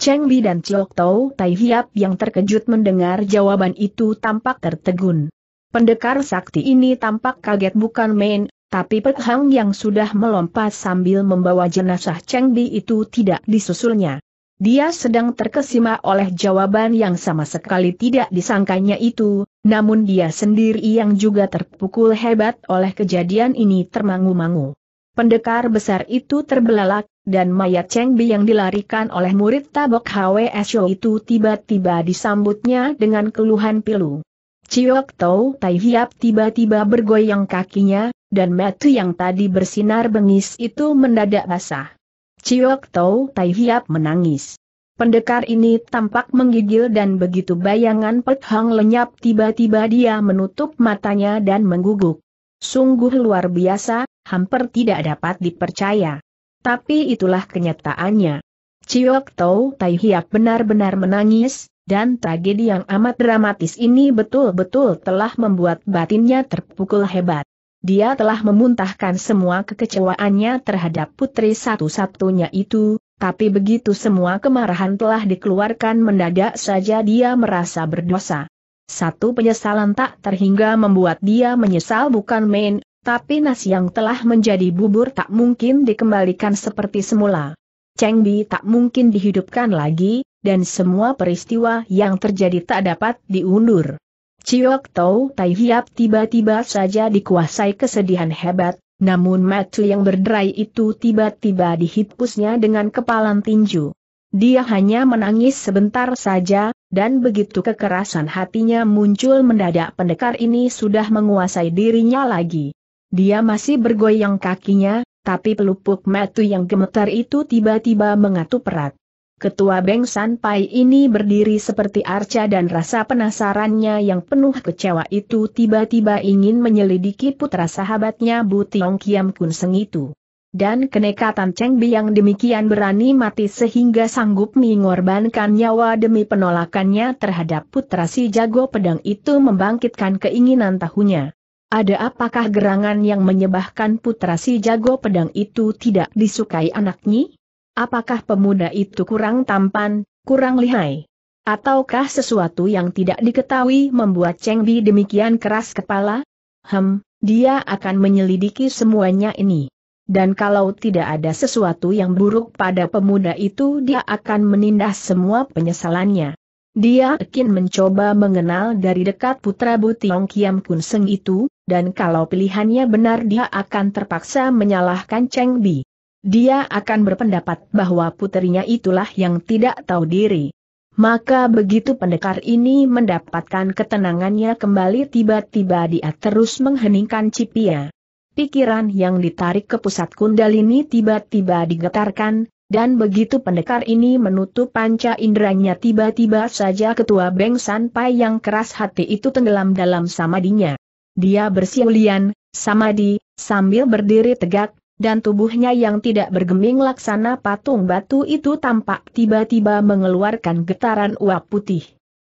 Cheng Bi dan Chiok Tau Tai Hiap yang terkejut mendengar jawaban itu tampak tertegun. Pendekar sakti ini tampak kaget bukan main, tapi Pet Hang yang sudah melompat sambil membawa jenazah Cheng Bi itu tidak disusulnya. Dia sedang terkesima oleh jawaban yang sama sekali tidak disangkanya itu, namun dia sendiri yang juga terpukul hebat oleh kejadian ini termangu-mangu. Pendekar besar itu terbelalak, dan mayat Cheng Bi yang dilarikan oleh murid tabok HWSO itu tiba-tiba disambutnya dengan keluhan pilu. Ciok Tau Tai Hiap tiba-tiba bergoyang kakinya, dan metu yang tadi bersinar bengis itu mendadak basah. Ciok Tau Tai Hiap menangis. Pendekar ini tampak menggigil dan begitu bayangan Pek Hang lenyap tiba-tiba dia menutup matanya dan mengguguk. Sungguh luar biasa, hampir tidak dapat dipercaya. Tapi itulah kenyataannya. Ciok Tau Tai Hiap benar-benar menangis, dan tragedi yang amat dramatis ini betul-betul telah membuat batinnya terpukul hebat. Dia telah memuntahkan semua kekecewaannya terhadap putri satu-satunya itu, tapi begitu semua kemarahan telah dikeluarkan mendadak saja dia merasa berdosa. Satu penyesalan tak terhingga membuat dia menyesal bukan main, tapi nasi yang telah menjadi bubur tak mungkin dikembalikan seperti semula. Cheng Bi tak mungkin dihidupkan lagi, dan semua peristiwa yang terjadi tak dapat diundur. Ciok Tau Tai Hiap tiba-tiba saja dikuasai kesedihan hebat, namun Matu yang berderai itu tiba-tiba dihipusnya dengan kepalan tinju. Dia hanya menangis sebentar saja, dan begitu kekerasan hatinya muncul mendadak pendekar ini sudah menguasai dirinya lagi. Dia masih bergoyang kakinya, tapi pelupuk matu yang gemetar itu tiba-tiba mengatu erat. Ketua Beng San ini berdiri seperti arca dan rasa penasarannya yang penuh kecewa itu tiba-tiba ingin menyelidiki putra sahabatnya Bu Tiong Kiam Kun Seng itu. Dan kenekatan Cheng Bi yang demikian berani mati sehingga sanggup mengorbankan nyawa demi penolakannya terhadap putra si jago pedang itu membangkitkan keinginan tahunya. Ada apakah gerangan yang menyebabkan putra si jago pedang itu tidak disukai anaknya? Apakah pemuda itu kurang tampan, kurang lihai? Ataukah sesuatu yang tidak diketahui membuat Cheng Bi demikian keras kepala? Hem, dia akan menyelidiki semuanya ini. Dan kalau tidak ada sesuatu yang buruk pada pemuda itu dia akan menindas semua penyesalannya. Dia yakin mencoba mengenal dari dekat putra Butiong Kiam Kun Seng itu, dan kalau pilihannya benar dia akan terpaksa menyalahkan Cheng Bi dia akan berpendapat bahwa putrinya itulah yang tidak tahu diri. Maka begitu pendekar ini mendapatkan ketenangannya kembali tiba-tiba dia terus mengheningkan cipia. Pikiran yang ditarik ke pusat kundalini tiba-tiba digetarkan, dan begitu pendekar ini menutup panca inderanya tiba-tiba saja ketua Beng Sanpai yang keras hati itu tenggelam dalam samadinya. Dia bersiulian, samadi, sambil berdiri tegak, dan tubuhnya yang tidak bergeming laksana patung batu itu tampak tiba-tiba mengeluarkan getaran uap putih.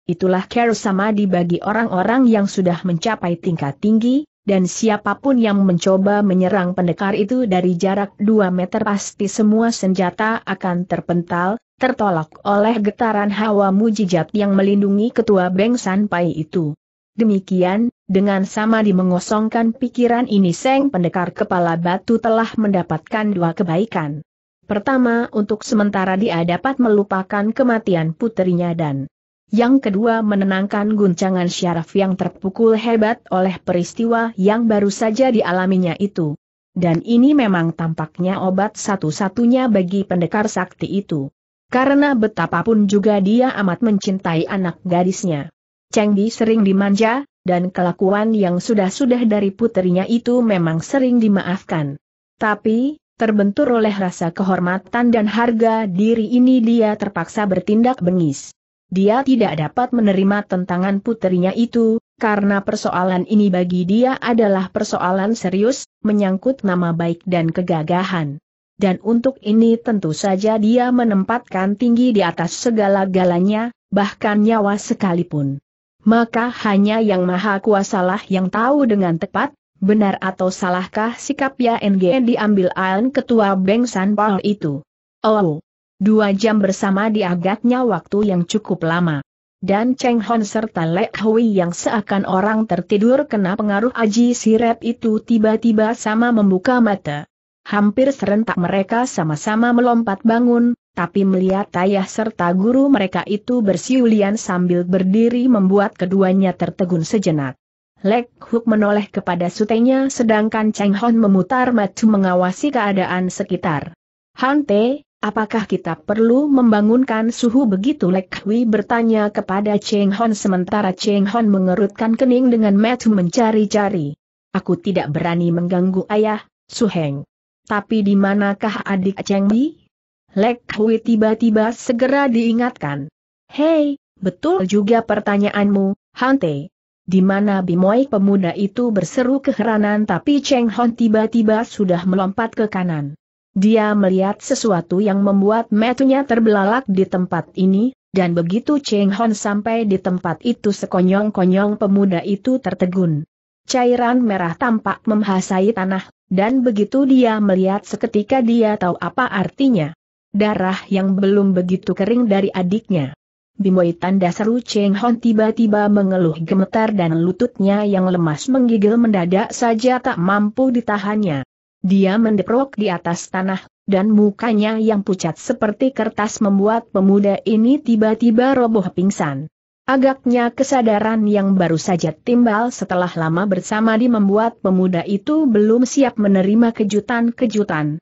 Itulah sama dibagi orang-orang yang sudah mencapai tingkat tinggi, dan siapapun yang mencoba menyerang pendekar itu dari jarak 2 meter pasti semua senjata akan terpental, tertolak oleh getaran hawa mujijat yang melindungi ketua Beng Sanpai itu. Demikian, dengan sama di mengosongkan pikiran ini Seng Pendekar Kepala Batu telah mendapatkan dua kebaikan. Pertama untuk sementara dia dapat melupakan kematian putrinya dan yang kedua menenangkan guncangan syaraf yang terpukul hebat oleh peristiwa yang baru saja dialaminya itu. Dan ini memang tampaknya obat satu-satunya bagi pendekar sakti itu. Karena betapapun juga dia amat mencintai anak gadisnya. Cheng Di sering dimanja, dan kelakuan yang sudah-sudah dari putrinya itu memang sering dimaafkan. Tapi, terbentur oleh rasa kehormatan dan harga diri ini dia terpaksa bertindak bengis. Dia tidak dapat menerima tentangan putrinya itu, karena persoalan ini bagi dia adalah persoalan serius, menyangkut nama baik dan kegagahan. Dan untuk ini tentu saja dia menempatkan tinggi di atas segala galanya, bahkan nyawa sekalipun maka hanya yang maha kuasalah yang tahu dengan tepat, benar atau salahkah sikap Ya NG diambil Alan ketua Beng Paul itu. Oh, dua jam bersama diagaknya waktu yang cukup lama. Dan Cheng Hon serta Lek Hui yang seakan orang tertidur kena pengaruh Aji Sirep itu tiba-tiba sama membuka mata. Hampir serentak mereka sama-sama melompat bangun, tapi melihat ayah serta guru mereka itu bersiulian sambil berdiri membuat keduanya tertegun sejenak. Lek Huk menoleh kepada sutenya sedangkan Cheng Hon memutar matu mengawasi keadaan sekitar. Han Te, apakah kita perlu membangunkan suhu begitu Lek Hui bertanya kepada Cheng Hon sementara Cheng Hon mengerutkan kening dengan matu mencari-cari. Aku tidak berani mengganggu ayah, Su Heng. Tapi di manakah adik Cheng Bi? Lek Hui tiba-tiba segera diingatkan. Hei, betul juga pertanyaanmu, Hante. Di mana Bimoi pemuda itu berseru keheranan tapi Cheng Hon tiba-tiba sudah melompat ke kanan. Dia melihat sesuatu yang membuat metunya terbelalak di tempat ini, dan begitu Cheng Hon sampai di tempat itu sekonyong-konyong pemuda itu tertegun. Cairan merah tampak memhasai tanah, dan begitu dia melihat seketika dia tahu apa artinya darah yang belum begitu kering dari adiknya. Bimoi tanda seru Cheng Hon tiba-tiba mengeluh gemetar dan lututnya yang lemas menggigil mendadak saja tak mampu ditahannya. Dia mendeprok di atas tanah, dan mukanya yang pucat seperti kertas membuat pemuda ini tiba-tiba roboh pingsan. Agaknya kesadaran yang baru saja timbal setelah lama bersamadi membuat pemuda itu belum siap menerima kejutan-kejutan.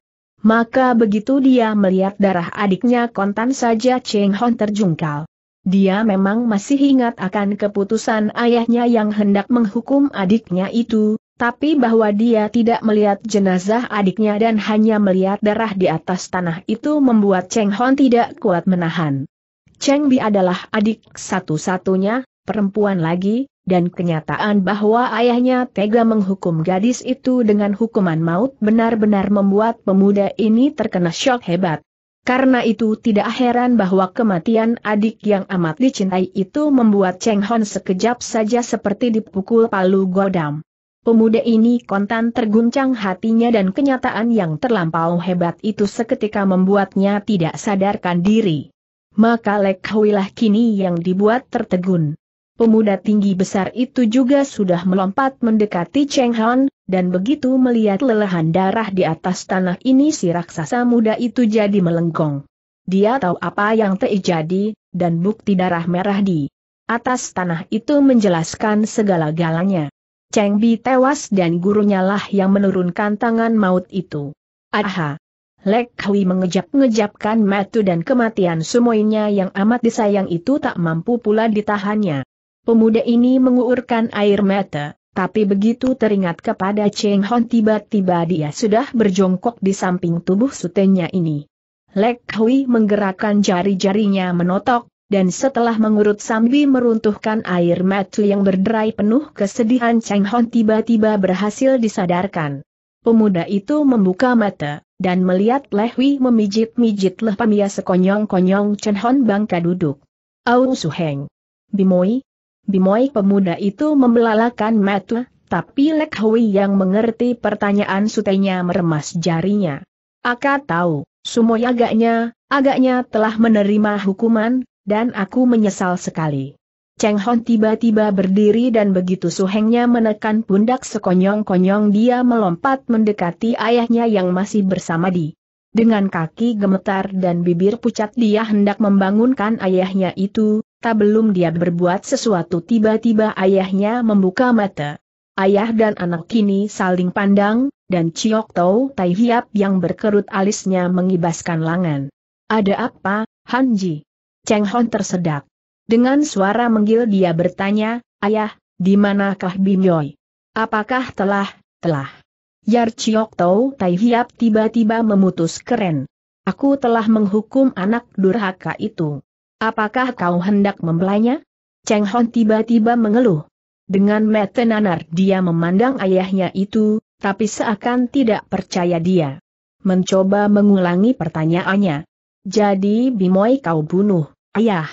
Maka begitu dia melihat darah adiknya kontan saja Cheng Hon terjungkal. Dia memang masih ingat akan keputusan ayahnya yang hendak menghukum adiknya itu, tapi bahwa dia tidak melihat jenazah adiknya dan hanya melihat darah di atas tanah itu membuat Cheng Hon tidak kuat menahan. Cheng Bi adalah adik satu-satunya, perempuan lagi, dan kenyataan bahwa ayahnya tega menghukum gadis itu dengan hukuman maut benar-benar membuat pemuda ini terkena syok hebat. Karena itu tidak heran bahwa kematian adik yang amat dicintai itu membuat Cheng Hon sekejap saja seperti dipukul palu godam. Pemuda ini kontan terguncang hatinya dan kenyataan yang terlampau hebat itu seketika membuatnya tidak sadarkan diri. Maka Lek kini yang dibuat tertegun. Pemuda tinggi besar itu juga sudah melompat mendekati Cheng Han, dan begitu melihat lelehan darah di atas tanah ini si raksasa muda itu jadi melengkung. Dia tahu apa yang terjadi, dan bukti darah merah di atas tanah itu menjelaskan segala-galanya. Cheng Bi tewas dan gurunya lah yang menurunkan tangan maut itu. Aha! Lek Hui mengejap-ngejapkan matu dan kematian semuanya yang amat disayang itu tak mampu pula ditahannya. Pemuda ini mengurkan air mata, tapi begitu teringat kepada Cheng Hon tiba-tiba dia sudah berjongkok di samping tubuh sutenya ini. Lek Hui menggerakkan jari-jarinya menotok, dan setelah mengurut sambil meruntuhkan air mata yang berderai penuh kesedihan Cheng Hon tiba-tiba berhasil disadarkan. Pemuda itu membuka mata, dan melihat Leh Hui memijit-mijit Leh Pamia sekonyong-konyong Chen Hon bangka duduk. Au Suheng. Bimoi, Bimoy pemuda itu membelalakan mata, tapi Lek Hui yang mengerti pertanyaan sutenya meremas jarinya. Aka tahu, Sumoy agaknya, agaknya telah menerima hukuman, dan aku menyesal sekali. Cheng Hon tiba-tiba berdiri dan begitu suhengnya menekan pundak sekonyong-konyong dia melompat mendekati ayahnya yang masih bersama di. Dengan kaki gemetar dan bibir pucat dia hendak membangunkan ayahnya itu, Tak belum dia berbuat sesuatu tiba-tiba ayahnya membuka mata. Ayah dan anak kini saling pandang, dan Ciok Tau Tai Hiap yang berkerut alisnya mengibaskan lengan. Ada apa, Hanji? Cheng Hon tersedak. Dengan suara menggil dia bertanya, Ayah, di manakah Bim Yoi? Apakah telah, telah? Yar Ciok Tau Tai Hiap tiba-tiba memutus keren. Aku telah menghukum anak durhaka itu. Apakah kau hendak membelanya? Cheng Hon tiba-tiba mengeluh. Dengan mata nanar dia memandang ayahnya itu, tapi seakan tidak percaya dia. Mencoba mengulangi pertanyaannya. Jadi Bimoy kau bunuh, ayah.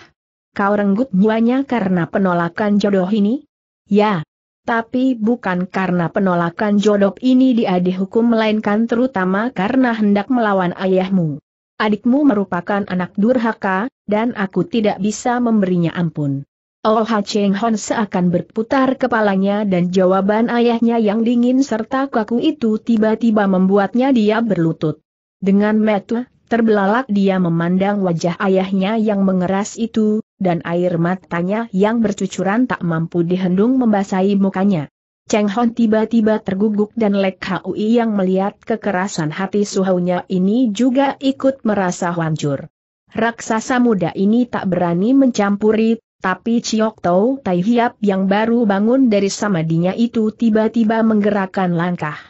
Kau renggut nyawanya karena penolakan jodoh ini? Ya. Tapi bukan karena penolakan jodoh ini dia dihukum melainkan terutama karena hendak melawan ayahmu. Adikmu merupakan anak durhaka, dan aku tidak bisa memberinya ampun. Oh Ha Cheng Hon seakan berputar kepalanya dan jawaban ayahnya yang dingin serta kaku itu tiba-tiba membuatnya dia berlutut. Dengan metu, terbelalak dia memandang wajah ayahnya yang mengeras itu, dan air matanya yang bercucuran tak mampu dihendung membasahi mukanya. Cheng Hon tiba-tiba terguguk dan Lek Hui yang melihat kekerasan hati suhunya ini juga ikut merasa hancur. Raksasa muda ini tak berani mencampuri, tapi Chiok Tau Tai Hiap yang baru bangun dari samadinya itu tiba-tiba menggerakkan langkah.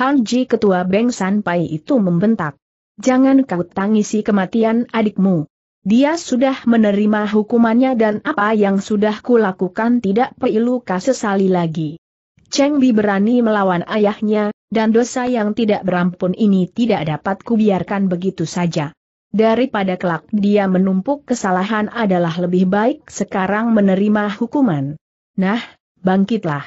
Han Ji ketua Beng San Pai itu membentak. Jangan kau tangisi kematian adikmu. Dia sudah menerima hukumannya dan apa yang sudah kulakukan tidak perlu kasesali lagi. Cheng Bi berani melawan ayahnya, dan dosa yang tidak berampun ini tidak dapat kubiarkan begitu saja. Daripada kelak dia menumpuk kesalahan adalah lebih baik sekarang menerima hukuman. Nah, bangkitlah.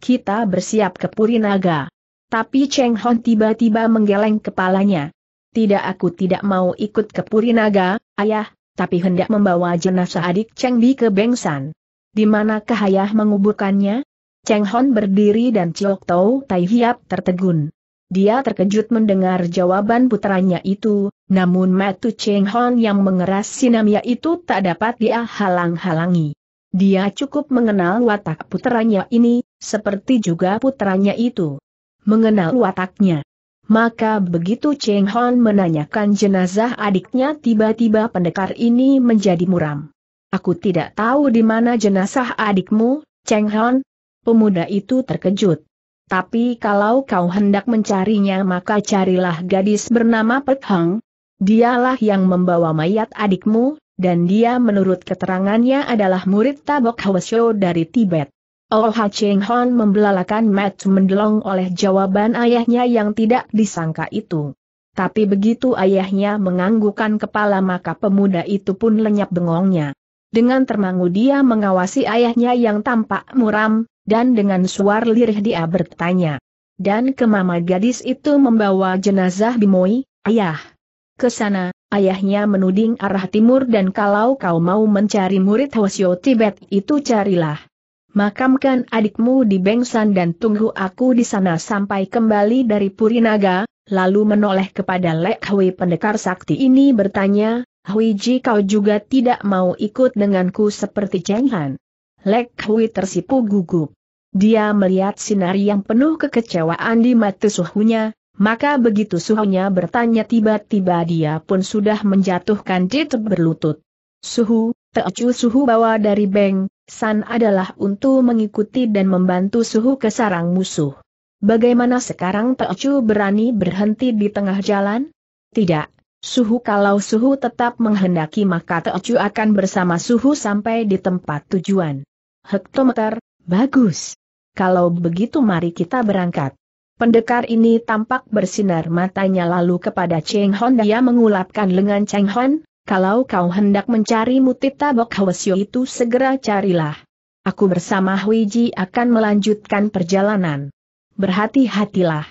Kita bersiap ke Purinaga. Tapi Cheng Hon tiba-tiba menggeleng kepalanya. Tidak aku tidak mau ikut ke Purinaga, ayah, tapi hendak membawa jenazah adik Cheng Bi ke Bengsan. Di manakah ayah menguburkannya? Cheng Hon berdiri dan Chiok Tau Tai Hiap tertegun. Dia terkejut mendengar jawaban putranya itu, namun Matu Cheng Hon yang mengeras sinamnya itu tak dapat dia halang-halangi. Dia cukup mengenal watak putranya ini, seperti juga putranya itu. Mengenal wataknya. Maka begitu Cheng Hon menanyakan jenazah adiknya tiba-tiba pendekar ini menjadi muram. Aku tidak tahu di mana jenazah adikmu, Cheng Hon, Pemuda itu terkejut. Tapi kalau kau hendak mencarinya maka carilah gadis bernama Pek Hang. Dialah yang membawa mayat adikmu, dan dia menurut keterangannya adalah murid Tabok Hwasyo dari Tibet. Oh Ha Cheng Hon membelalakan Matt mendelong oleh jawaban ayahnya yang tidak disangka itu. Tapi begitu ayahnya menganggukan kepala maka pemuda itu pun lenyap bengongnya. Dengan termangu dia mengawasi ayahnya yang tampak muram, dan dengan suar lirih dia bertanya. Dan kemama gadis itu membawa jenazah Bimoi, ayah. Ke sana, ayahnya menuding arah timur dan kalau kau mau mencari murid Hwasyo Tibet itu carilah. Makamkan adikmu di Bengsan dan tunggu aku di sana sampai kembali dari Purinaga, lalu menoleh kepada Lek Hui pendekar sakti ini bertanya, Huiji kau juga tidak mau ikut denganku seperti Cheng Han. Lek Hui tersipu gugup. Dia melihat sinar yang penuh kekecewaan di mata suhunya, maka begitu suhunya bertanya tiba-tiba dia pun sudah menjatuhkan diri berlutut. Suhu, Teocu Suhu bawa dari Beng, San adalah untuk mengikuti dan membantu Suhu ke sarang musuh. Bagaimana sekarang Teocu berani berhenti di tengah jalan? Tidak, Suhu kalau Suhu tetap menghendaki maka Teocu akan bersama Suhu sampai di tempat tujuan. Hektometer, bagus kalau begitu mari kita berangkat. Pendekar ini tampak bersinar matanya lalu kepada Cheng Hon dia mengulapkan lengan Cheng Hon, kalau kau hendak mencari muti tabok Hwasyo itu segera carilah. Aku bersama Hui Ji akan melanjutkan perjalanan. Berhati-hatilah.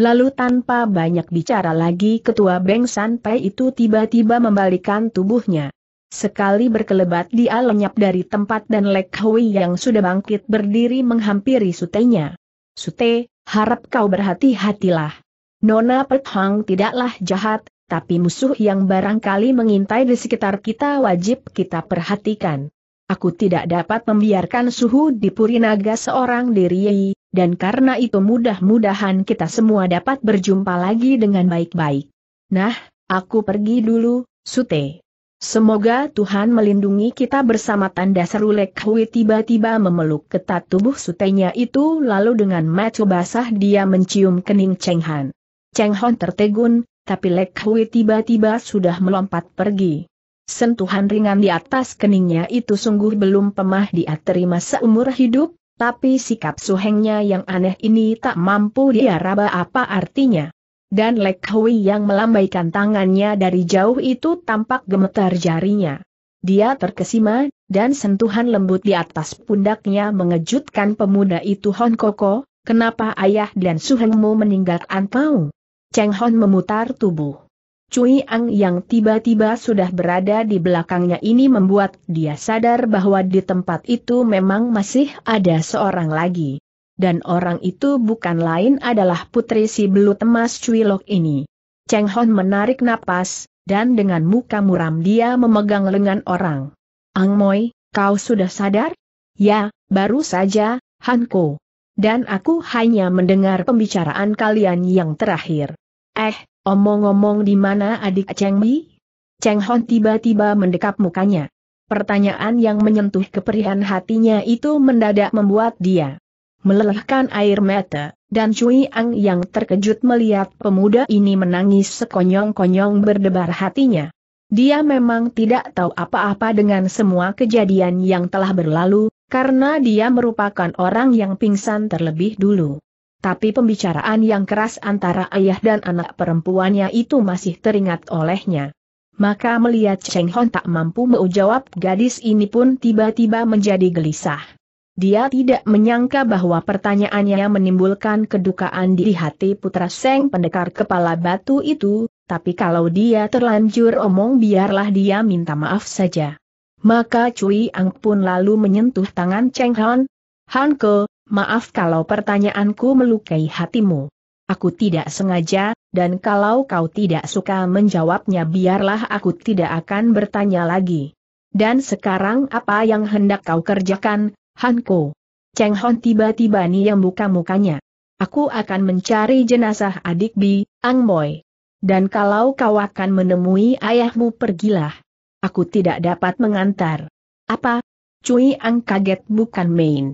Lalu tanpa banyak bicara lagi ketua Beng Sanpai itu tiba-tiba membalikan tubuhnya. Sekali berkelebat dia lenyap dari tempat dan Lek Hui yang sudah bangkit berdiri menghampiri sutenya. Sute, harap kau berhati-hatilah. Nona Pet tidaklah jahat, tapi musuh yang barangkali mengintai di sekitar kita wajib kita perhatikan. Aku tidak dapat membiarkan suhu di Purinaga seorang diri, dan karena itu mudah-mudahan kita semua dapat berjumpa lagi dengan baik-baik. Nah, aku pergi dulu, Sute. Semoga Tuhan melindungi kita bersama tanda seru Lek Hui tiba-tiba memeluk ketat tubuh sutenya itu lalu dengan mata basah dia mencium kening Cheng Han. Cheng Han tertegun, tapi Lek Hui tiba-tiba sudah melompat pergi. Sentuhan ringan di atas keningnya itu sungguh belum pemah dia terima seumur hidup, tapi sikap suhengnya yang aneh ini tak mampu dia raba apa artinya dan Lek Hui yang melambaikan tangannya dari jauh itu tampak gemetar jarinya. Dia terkesima, dan sentuhan lembut di atas pundaknya mengejutkan pemuda itu Hon Koko, kenapa ayah dan suhengmu meninggalkan kau? Cheng Hon memutar tubuh. Cui Ang yang tiba-tiba sudah berada di belakangnya ini membuat dia sadar bahwa di tempat itu memang masih ada seorang lagi dan orang itu bukan lain adalah putri si belut emas Cuilok ini. Cheng Hon menarik napas, dan dengan muka muram dia memegang lengan orang. Ang Moi, kau sudah sadar? Ya, baru saja, Hanko. Dan aku hanya mendengar pembicaraan kalian yang terakhir. Eh, omong-omong di mana adik Cheng Mi? Cheng Hon tiba-tiba mendekap mukanya. Pertanyaan yang menyentuh keperihan hatinya itu mendadak membuat dia melelahkan air mata, dan Cui Ang yang terkejut melihat pemuda ini menangis sekonyong-konyong berdebar hatinya. Dia memang tidak tahu apa-apa dengan semua kejadian yang telah berlalu, karena dia merupakan orang yang pingsan terlebih dulu. Tapi pembicaraan yang keras antara ayah dan anak perempuannya itu masih teringat olehnya. Maka melihat Cheng Hon tak mampu menjawab gadis ini pun tiba-tiba menjadi gelisah. Dia tidak menyangka bahwa pertanyaannya menimbulkan kedukaan di hati putra Seng pendekar kepala batu itu, tapi kalau dia terlanjur omong biarlah dia minta maaf saja. Maka Cui Ang pun lalu menyentuh tangan Cheng Han. Ke, maaf kalau pertanyaanku melukai hatimu. Aku tidak sengaja, dan kalau kau tidak suka menjawabnya biarlah aku tidak akan bertanya lagi. Dan sekarang apa yang hendak kau kerjakan, Hanko. Cheng Hon tiba-tiba yang buka mukanya. Aku akan mencari jenazah adik Bi, Ang Moy. Dan kalau kau akan menemui ayahmu pergilah. Aku tidak dapat mengantar. Apa? Cui Ang kaget bukan main.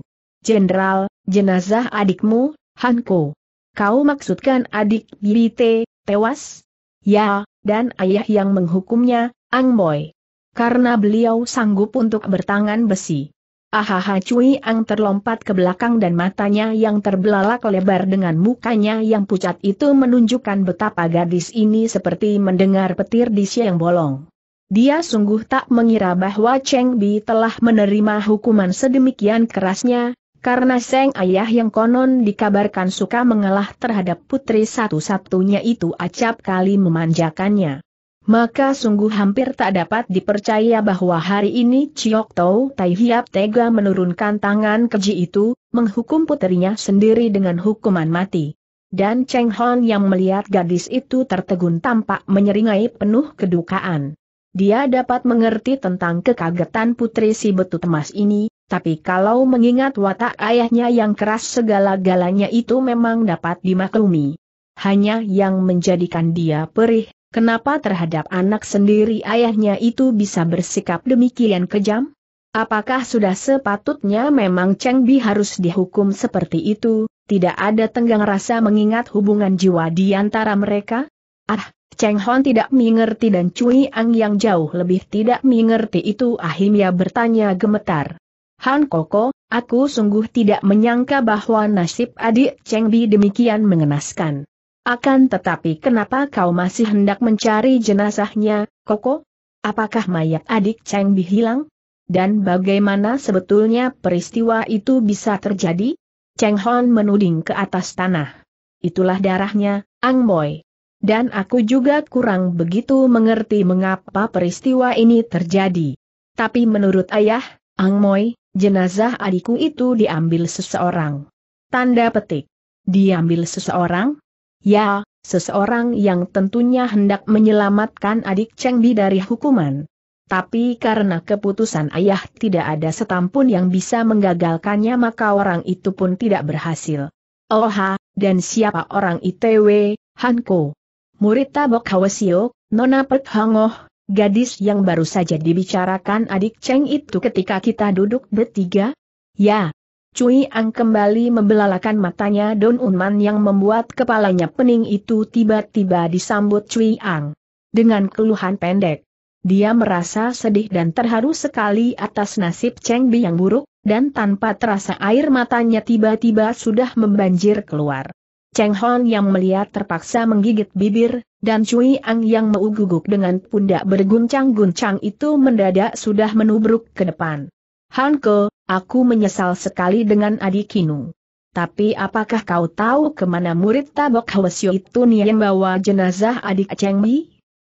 Jenderal, jenazah adikmu, Hanko. Kau maksudkan adik bi te, tewas? Ya, dan ayah yang menghukumnya, Ang Moy. Karena beliau sanggup untuk bertangan besi. Ahaha Cui Ang terlompat ke belakang dan matanya yang terbelalak lebar dengan mukanya yang pucat itu menunjukkan betapa gadis ini seperti mendengar petir di siang bolong. Dia sungguh tak mengira bahwa Cheng Bi telah menerima hukuman sedemikian kerasnya, karena Seng Ayah yang konon dikabarkan suka mengalah terhadap putri satu-satunya itu acap kali memanjakannya. Maka sungguh hampir tak dapat dipercaya bahwa hari ini Chiok Tau Tai Hiap tega menurunkan tangan keji itu, menghukum putrinya sendiri dengan hukuman mati. Dan Cheng Hon yang melihat gadis itu tertegun tampak menyeringai penuh kedukaan. Dia dapat mengerti tentang kekagetan putri si betut emas ini, tapi kalau mengingat watak ayahnya yang keras segala-galanya itu memang dapat dimaklumi. Hanya yang menjadikan dia perih Kenapa terhadap anak sendiri ayahnya itu bisa bersikap demikian kejam? Apakah sudah sepatutnya memang Cheng Bi harus dihukum seperti itu? Tidak ada tenggang rasa mengingat hubungan jiwa di antara mereka? Ah, Cheng Hon tidak mengerti dan Cui Ang yang jauh lebih tidak mengerti itu ahimya bertanya gemetar. Han Koko, aku sungguh tidak menyangka bahwa nasib adik Cheng Bi demikian mengenaskan. Akan tetapi kenapa kau masih hendak mencari jenazahnya, Koko? Apakah mayat adik Cheng Bi hilang? Dan bagaimana sebetulnya peristiwa itu bisa terjadi? Cheng Hon menuding ke atas tanah. Itulah darahnya, Ang Boy. Dan aku juga kurang begitu mengerti mengapa peristiwa ini terjadi. Tapi menurut ayah, Ang Moy, jenazah adikku itu diambil seseorang. Tanda petik. Diambil seseorang? Ya, seseorang yang tentunya hendak menyelamatkan adik Cheng Bi dari hukuman. Tapi karena keputusan ayah tidak ada setampun yang bisa menggagalkannya maka orang itu pun tidak berhasil. Oha, dan siapa orang ITW, Hanko? Murita Bok Hawasio, Nona Pek Hangoh, gadis yang baru saja dibicarakan adik Cheng itu ketika kita duduk bertiga? Ya, Cui Ang kembali membelalakan matanya Don Unman yang membuat kepalanya pening itu tiba-tiba disambut Cui Ang. Dengan keluhan pendek, dia merasa sedih dan terharu sekali atas nasib Cheng Bi yang buruk, dan tanpa terasa air matanya tiba-tiba sudah membanjir keluar. Cheng Hon yang melihat terpaksa menggigit bibir, dan Cui Ang yang meuguguk dengan pundak berguncang-guncang itu mendadak sudah menubruk ke depan. Han Ke, Aku menyesal sekali dengan adik Kinu. Tapi apakah kau tahu kemana murid tabok Hwasyo itu yang bawa jenazah adik Cheng Mi?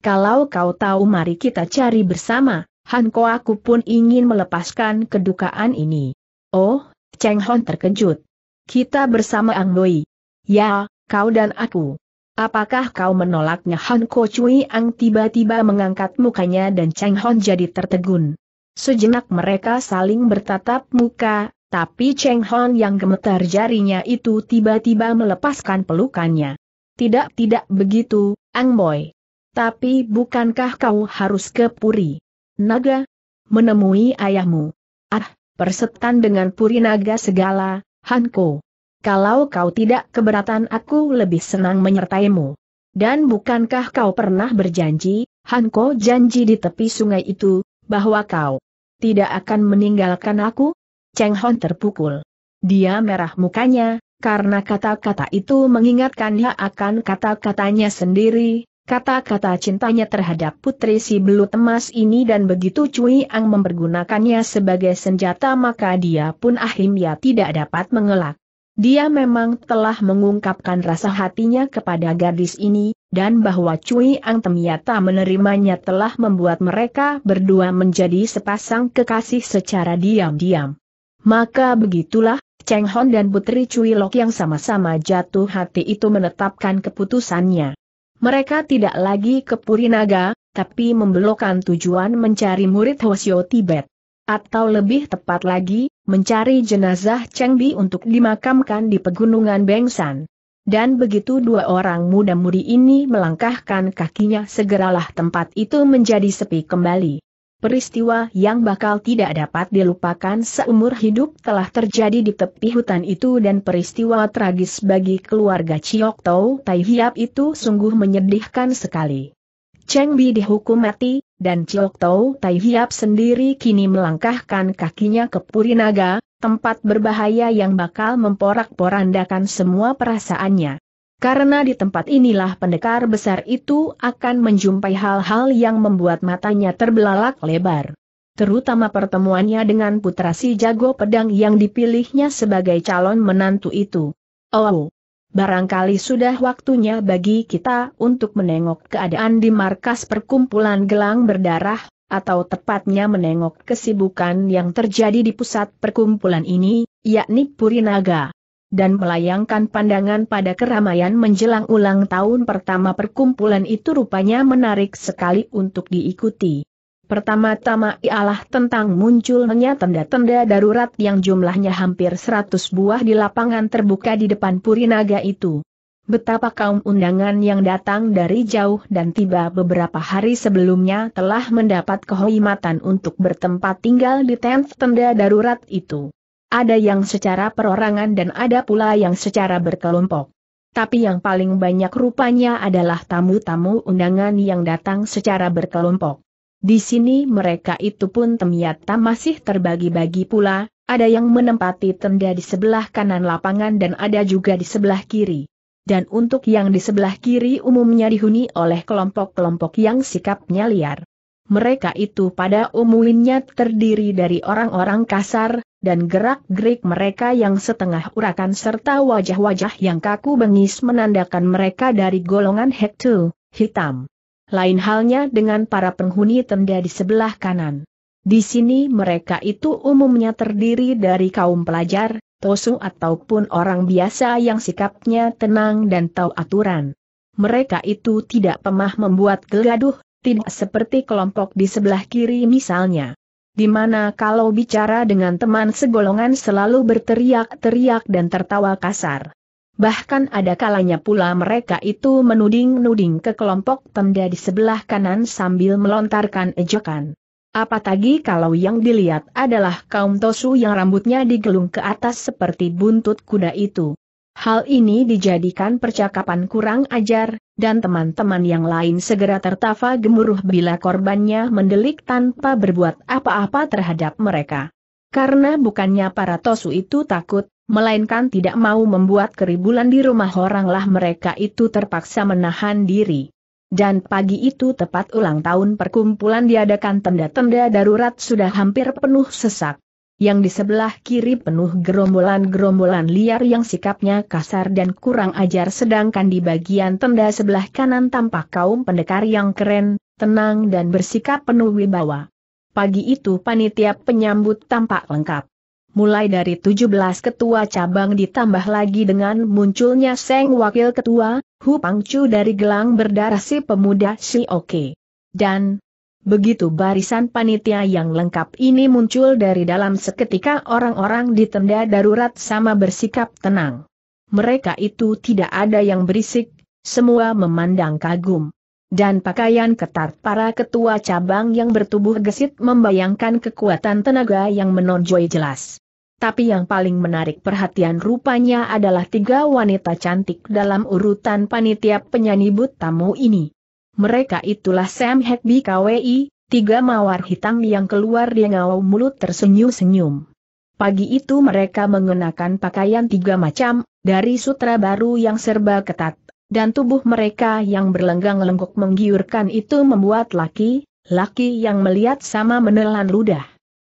Kalau kau tahu mari kita cari bersama, Ko aku pun ingin melepaskan kedukaan ini. Oh, Cheng Hon terkejut. Kita bersama Ang Doi. Ya, kau dan aku. Apakah kau menolaknya Ko Cui Ang tiba-tiba mengangkat mukanya dan Cheng Hon jadi tertegun. Sejenak mereka saling bertatap muka, tapi Cheng Hon yang gemetar jarinya itu tiba-tiba melepaskan pelukannya. Tidak tidak begitu, Ang Boy. Tapi bukankah kau harus ke Puri? Naga? Menemui ayahmu. Ah, persetan dengan Puri Naga segala, Hanko. Kalau kau tidak keberatan aku lebih senang menyertaimu. Dan bukankah kau pernah berjanji, Hanko janji di tepi sungai itu, bahwa kau tidak akan meninggalkan aku? Cheng Hon terpukul. Dia merah mukanya, karena kata-kata itu mengingatkannya akan kata-katanya sendiri, kata-kata cintanya terhadap putri si belut emas ini dan begitu Cui Ang mempergunakannya sebagai senjata maka dia pun ya tidak dapat mengelak. Dia memang telah mengungkapkan rasa hatinya kepada gadis ini, dan bahwa Cui Ang ternyata menerimanya telah membuat mereka berdua menjadi sepasang kekasih secara diam-diam. Maka begitulah, Cheng Hon dan Putri Cui Lok yang sama-sama jatuh hati itu menetapkan keputusannya. Mereka tidak lagi ke Purinaga, tapi membelokkan tujuan mencari murid Hosyo Tibet. Atau lebih tepat lagi, mencari jenazah Cheng Bi untuk dimakamkan di pegunungan Bengsan. Dan begitu dua orang muda-mudi ini melangkahkan kakinya segeralah tempat itu menjadi sepi kembali. Peristiwa yang bakal tidak dapat dilupakan seumur hidup telah terjadi di tepi hutan itu dan peristiwa tragis bagi keluarga Chiok Tau Tai Hiap itu sungguh menyedihkan sekali. Cheng Bi dihukum mati, dan Chok Tau Tai Hiap sendiri kini melangkahkan kakinya ke Purinaga, tempat berbahaya yang bakal memporak-porandakan semua perasaannya. Karena di tempat inilah pendekar besar itu akan menjumpai hal-hal yang membuat matanya terbelalak lebar. Terutama pertemuannya dengan putra si jago pedang yang dipilihnya sebagai calon menantu itu. Oh, barangkali sudah waktunya bagi kita untuk menengok keadaan di markas perkumpulan gelang berdarah, atau tepatnya menengok kesibukan yang terjadi di pusat perkumpulan ini, yakni Purinaga dan melayangkan pandangan pada keramaian menjelang ulang tahun pertama perkumpulan itu rupanya menarik sekali untuk diikuti. Pertama-tama ialah tentang munculnya tenda-tenda darurat yang jumlahnya hampir 100 buah di lapangan terbuka di depan Purinaga itu. Betapa kaum undangan yang datang dari jauh dan tiba beberapa hari sebelumnya telah mendapat kehormatan untuk bertempat tinggal di tent tenda darurat itu. Ada yang secara perorangan dan ada pula yang secara berkelompok. Tapi yang paling banyak rupanya adalah tamu-tamu undangan yang datang secara berkelompok. Di sini mereka itu pun ternyata masih terbagi-bagi pula, ada yang menempati tenda di sebelah kanan lapangan dan ada juga di sebelah kiri. Dan untuk yang di sebelah kiri umumnya dihuni oleh kelompok-kelompok yang sikapnya liar. Mereka itu pada umumnya terdiri dari orang-orang kasar, dan gerak-gerik mereka yang setengah urakan serta wajah-wajah yang kaku bengis menandakan mereka dari golongan hektu, hitam lain halnya dengan para penghuni tenda di sebelah kanan. Di sini mereka itu umumnya terdiri dari kaum pelajar, tosu ataupun orang biasa yang sikapnya tenang dan tahu aturan. Mereka itu tidak pemah membuat geladuh, tidak seperti kelompok di sebelah kiri misalnya. Di mana kalau bicara dengan teman segolongan selalu berteriak-teriak dan tertawa kasar. Bahkan ada kalanya pula mereka itu menuding-nuding ke kelompok tenda di sebelah kanan sambil melontarkan ejekan. Apa tagi kalau yang dilihat adalah kaum Tosu yang rambutnya digelung ke atas seperti buntut kuda itu. Hal ini dijadikan percakapan kurang ajar, dan teman-teman yang lain segera tertawa gemuruh bila korbannya mendelik tanpa berbuat apa-apa terhadap mereka. Karena bukannya para Tosu itu takut, melainkan tidak mau membuat keribulan di rumah oranglah mereka itu terpaksa menahan diri. Dan pagi itu tepat ulang tahun perkumpulan diadakan tenda-tenda darurat sudah hampir penuh sesak. Yang di sebelah kiri penuh gerombolan-gerombolan liar yang sikapnya kasar dan kurang ajar sedangkan di bagian tenda sebelah kanan tampak kaum pendekar yang keren, tenang dan bersikap penuh wibawa. Pagi itu panitia penyambut tampak lengkap mulai dari 17 ketua cabang ditambah lagi dengan munculnya Seng Wakil Ketua, Hu Pangcu dari gelang berdarah si pemuda si Oke. Dan, begitu barisan panitia yang lengkap ini muncul dari dalam seketika orang-orang di tenda darurat sama bersikap tenang. Mereka itu tidak ada yang berisik, semua memandang kagum dan pakaian ketat para ketua cabang yang bertubuh gesit membayangkan kekuatan tenaga yang menonjol jelas tapi yang paling menarik perhatian rupanya adalah tiga wanita cantik dalam urutan panitia penyanyi but tamu ini. Mereka itulah Sam Hekbi KWI, tiga mawar hitam yang keluar di ngawau mulut tersenyum-senyum. Pagi itu mereka mengenakan pakaian tiga macam, dari sutra baru yang serba ketat, dan tubuh mereka yang berlenggang-lenggok menggiurkan itu membuat laki, laki yang melihat sama menelan ludah.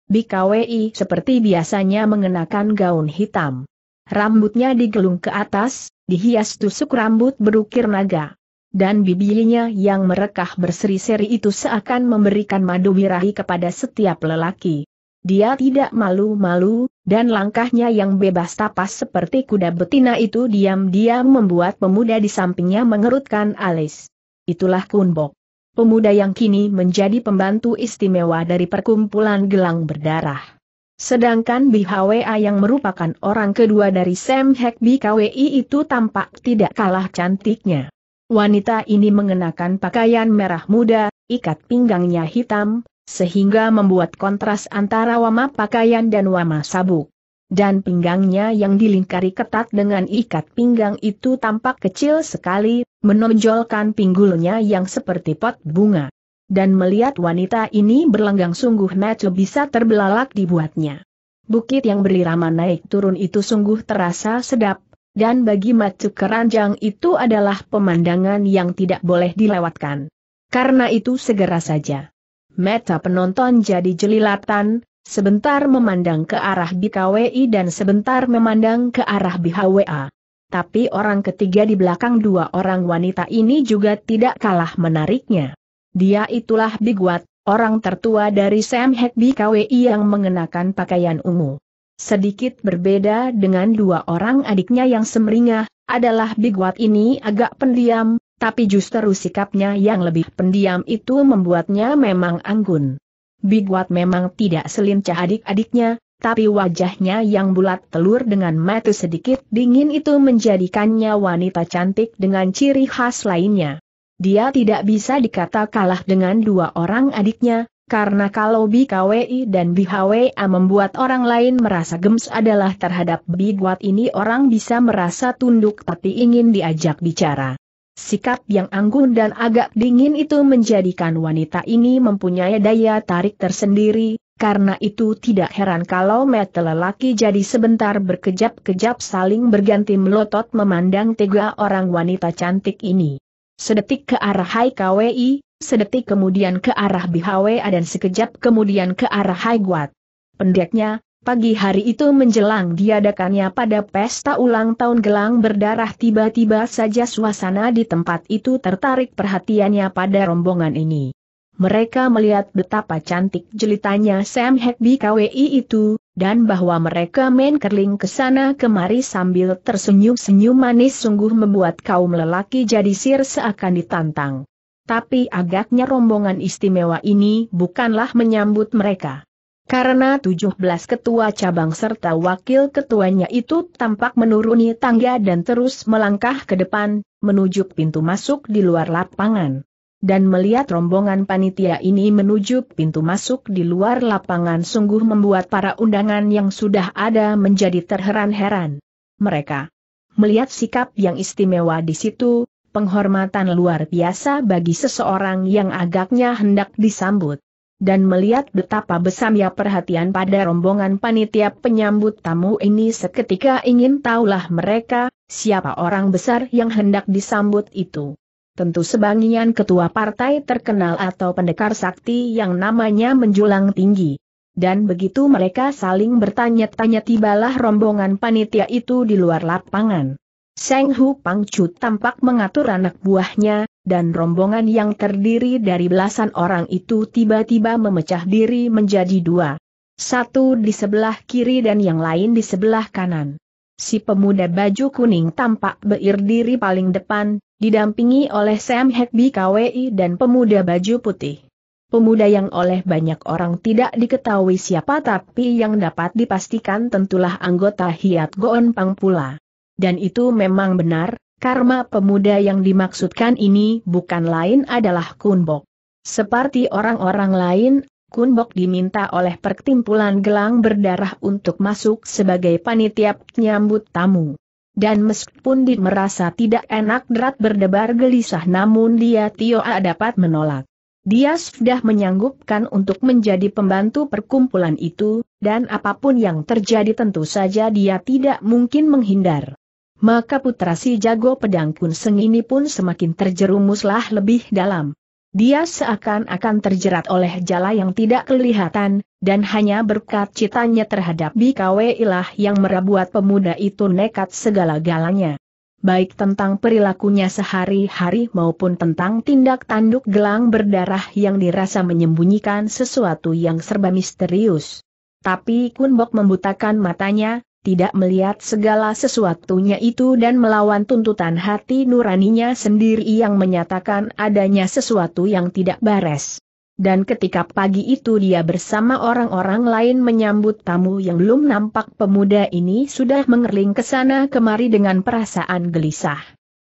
Bikawi seperti biasanya mengenakan gaun hitam. Rambutnya digelung ke atas, dihias tusuk rambut berukir naga. Dan bibirnya yang merekah berseri-seri itu seakan memberikan madu wirahi kepada setiap lelaki. Dia tidak malu-malu, dan langkahnya yang bebas tapas seperti kuda betina itu diam-diam membuat pemuda di sampingnya mengerutkan alis. Itulah Kunbok pemuda yang kini menjadi pembantu istimewa dari perkumpulan gelang berdarah. Sedangkan BHWA yang merupakan orang kedua dari Sam Hek BKWI itu tampak tidak kalah cantiknya. Wanita ini mengenakan pakaian merah muda, ikat pinggangnya hitam, sehingga membuat kontras antara wama pakaian dan wama sabuk dan pinggangnya yang dilingkari ketat dengan ikat pinggang itu tampak kecil sekali, menonjolkan pinggulnya yang seperti pot bunga. Dan melihat wanita ini berlenggang sungguh mata bisa terbelalak dibuatnya. Bukit yang berirama naik turun itu sungguh terasa sedap, dan bagi Matsu keranjang itu adalah pemandangan yang tidak boleh dilewatkan. Karena itu segera saja. Meta penonton jadi jelilatan, sebentar memandang ke arah BKWI dan sebentar memandang ke arah BHWA. Tapi orang ketiga di belakang dua orang wanita ini juga tidak kalah menariknya. Dia itulah Biguat, orang tertua dari Sam Hek BKWI yang mengenakan pakaian ungu. Sedikit berbeda dengan dua orang adiknya yang semeringah, adalah Biguat ini agak pendiam, tapi justru sikapnya yang lebih pendiam itu membuatnya memang anggun. Wat memang tidak selincah adik-adiknya, tapi wajahnya yang bulat telur dengan mata sedikit dingin itu menjadikannya wanita cantik dengan ciri khas lainnya. Dia tidak bisa dikata kalah dengan dua orang adiknya, karena kalau BKWI dan BHWA membuat orang lain merasa gems adalah terhadap Wat ini orang bisa merasa tunduk tapi ingin diajak bicara. Sikap yang anggun dan agak dingin itu menjadikan wanita ini mempunyai daya tarik tersendiri, karena itu tidak heran kalau mata lelaki jadi sebentar berkejap-kejap saling berganti melotot memandang tiga orang wanita cantik ini. Sedetik ke arah Hai KWI, sedetik kemudian ke arah Bihwa dan sekejap kemudian ke arah Hai Guat. Pendeknya, Pagi hari itu menjelang diadakannya pada pesta ulang tahun gelang berdarah tiba-tiba saja suasana di tempat itu tertarik perhatiannya pada rombongan ini. Mereka melihat betapa cantik jelitanya Sam Hackby KWI itu, dan bahwa mereka main kerling ke sana kemari sambil tersenyum-senyum manis sungguh membuat kaum lelaki jadi sir seakan ditantang. Tapi agaknya rombongan istimewa ini bukanlah menyambut mereka. Karena 17 ketua cabang serta wakil ketuanya itu tampak menuruni tangga dan terus melangkah ke depan, menuju pintu masuk di luar lapangan. Dan melihat rombongan panitia ini menuju pintu masuk di luar lapangan sungguh membuat para undangan yang sudah ada menjadi terheran-heran. Mereka melihat sikap yang istimewa di situ, penghormatan luar biasa bagi seseorang yang agaknya hendak disambut dan melihat betapa besarnya perhatian pada rombongan panitia penyambut tamu ini seketika ingin tahulah mereka, siapa orang besar yang hendak disambut itu. Tentu sebangian ketua partai terkenal atau pendekar sakti yang namanya menjulang tinggi. Dan begitu mereka saling bertanya-tanya tibalah rombongan panitia itu di luar lapangan. Seng Hu Pangcu tampak mengatur anak buahnya, dan rombongan yang terdiri dari belasan orang itu tiba-tiba memecah diri menjadi dua. Satu di sebelah kiri dan yang lain di sebelah kanan. Si pemuda baju kuning tampak berdiri paling depan, didampingi oleh Sam Hekbi KWI dan pemuda baju putih. Pemuda yang oleh banyak orang tidak diketahui siapa tapi yang dapat dipastikan tentulah anggota Hiat Goon Pang pula. Dan itu memang benar, karma pemuda yang dimaksudkan ini bukan lain adalah Kunbok. Seperti orang-orang lain, Kunbok diminta oleh perkumpulan gelang berdarah untuk masuk sebagai panitia penyambut tamu. Dan meskipun dia merasa tidak enak derat berdebar gelisah namun dia A dapat menolak. Dia sudah menyanggupkan untuk menjadi pembantu perkumpulan itu, dan apapun yang terjadi tentu saja dia tidak mungkin menghindar maka putra si jago pedang kun seng ini pun semakin terjerumuslah lebih dalam. Dia seakan-akan terjerat oleh jala yang tidak kelihatan, dan hanya berkat citanya terhadap bikawe Ilah yang merabuat pemuda itu nekat segala-galanya. Baik tentang perilakunya sehari-hari maupun tentang tindak tanduk gelang berdarah yang dirasa menyembunyikan sesuatu yang serba misterius. Tapi Kunbok membutakan matanya, tidak melihat segala sesuatunya itu dan melawan tuntutan hati nuraninya sendiri yang menyatakan adanya sesuatu yang tidak beres. Dan ketika pagi itu dia bersama orang-orang lain menyambut tamu yang belum nampak pemuda ini sudah mengerling ke sana kemari dengan perasaan gelisah.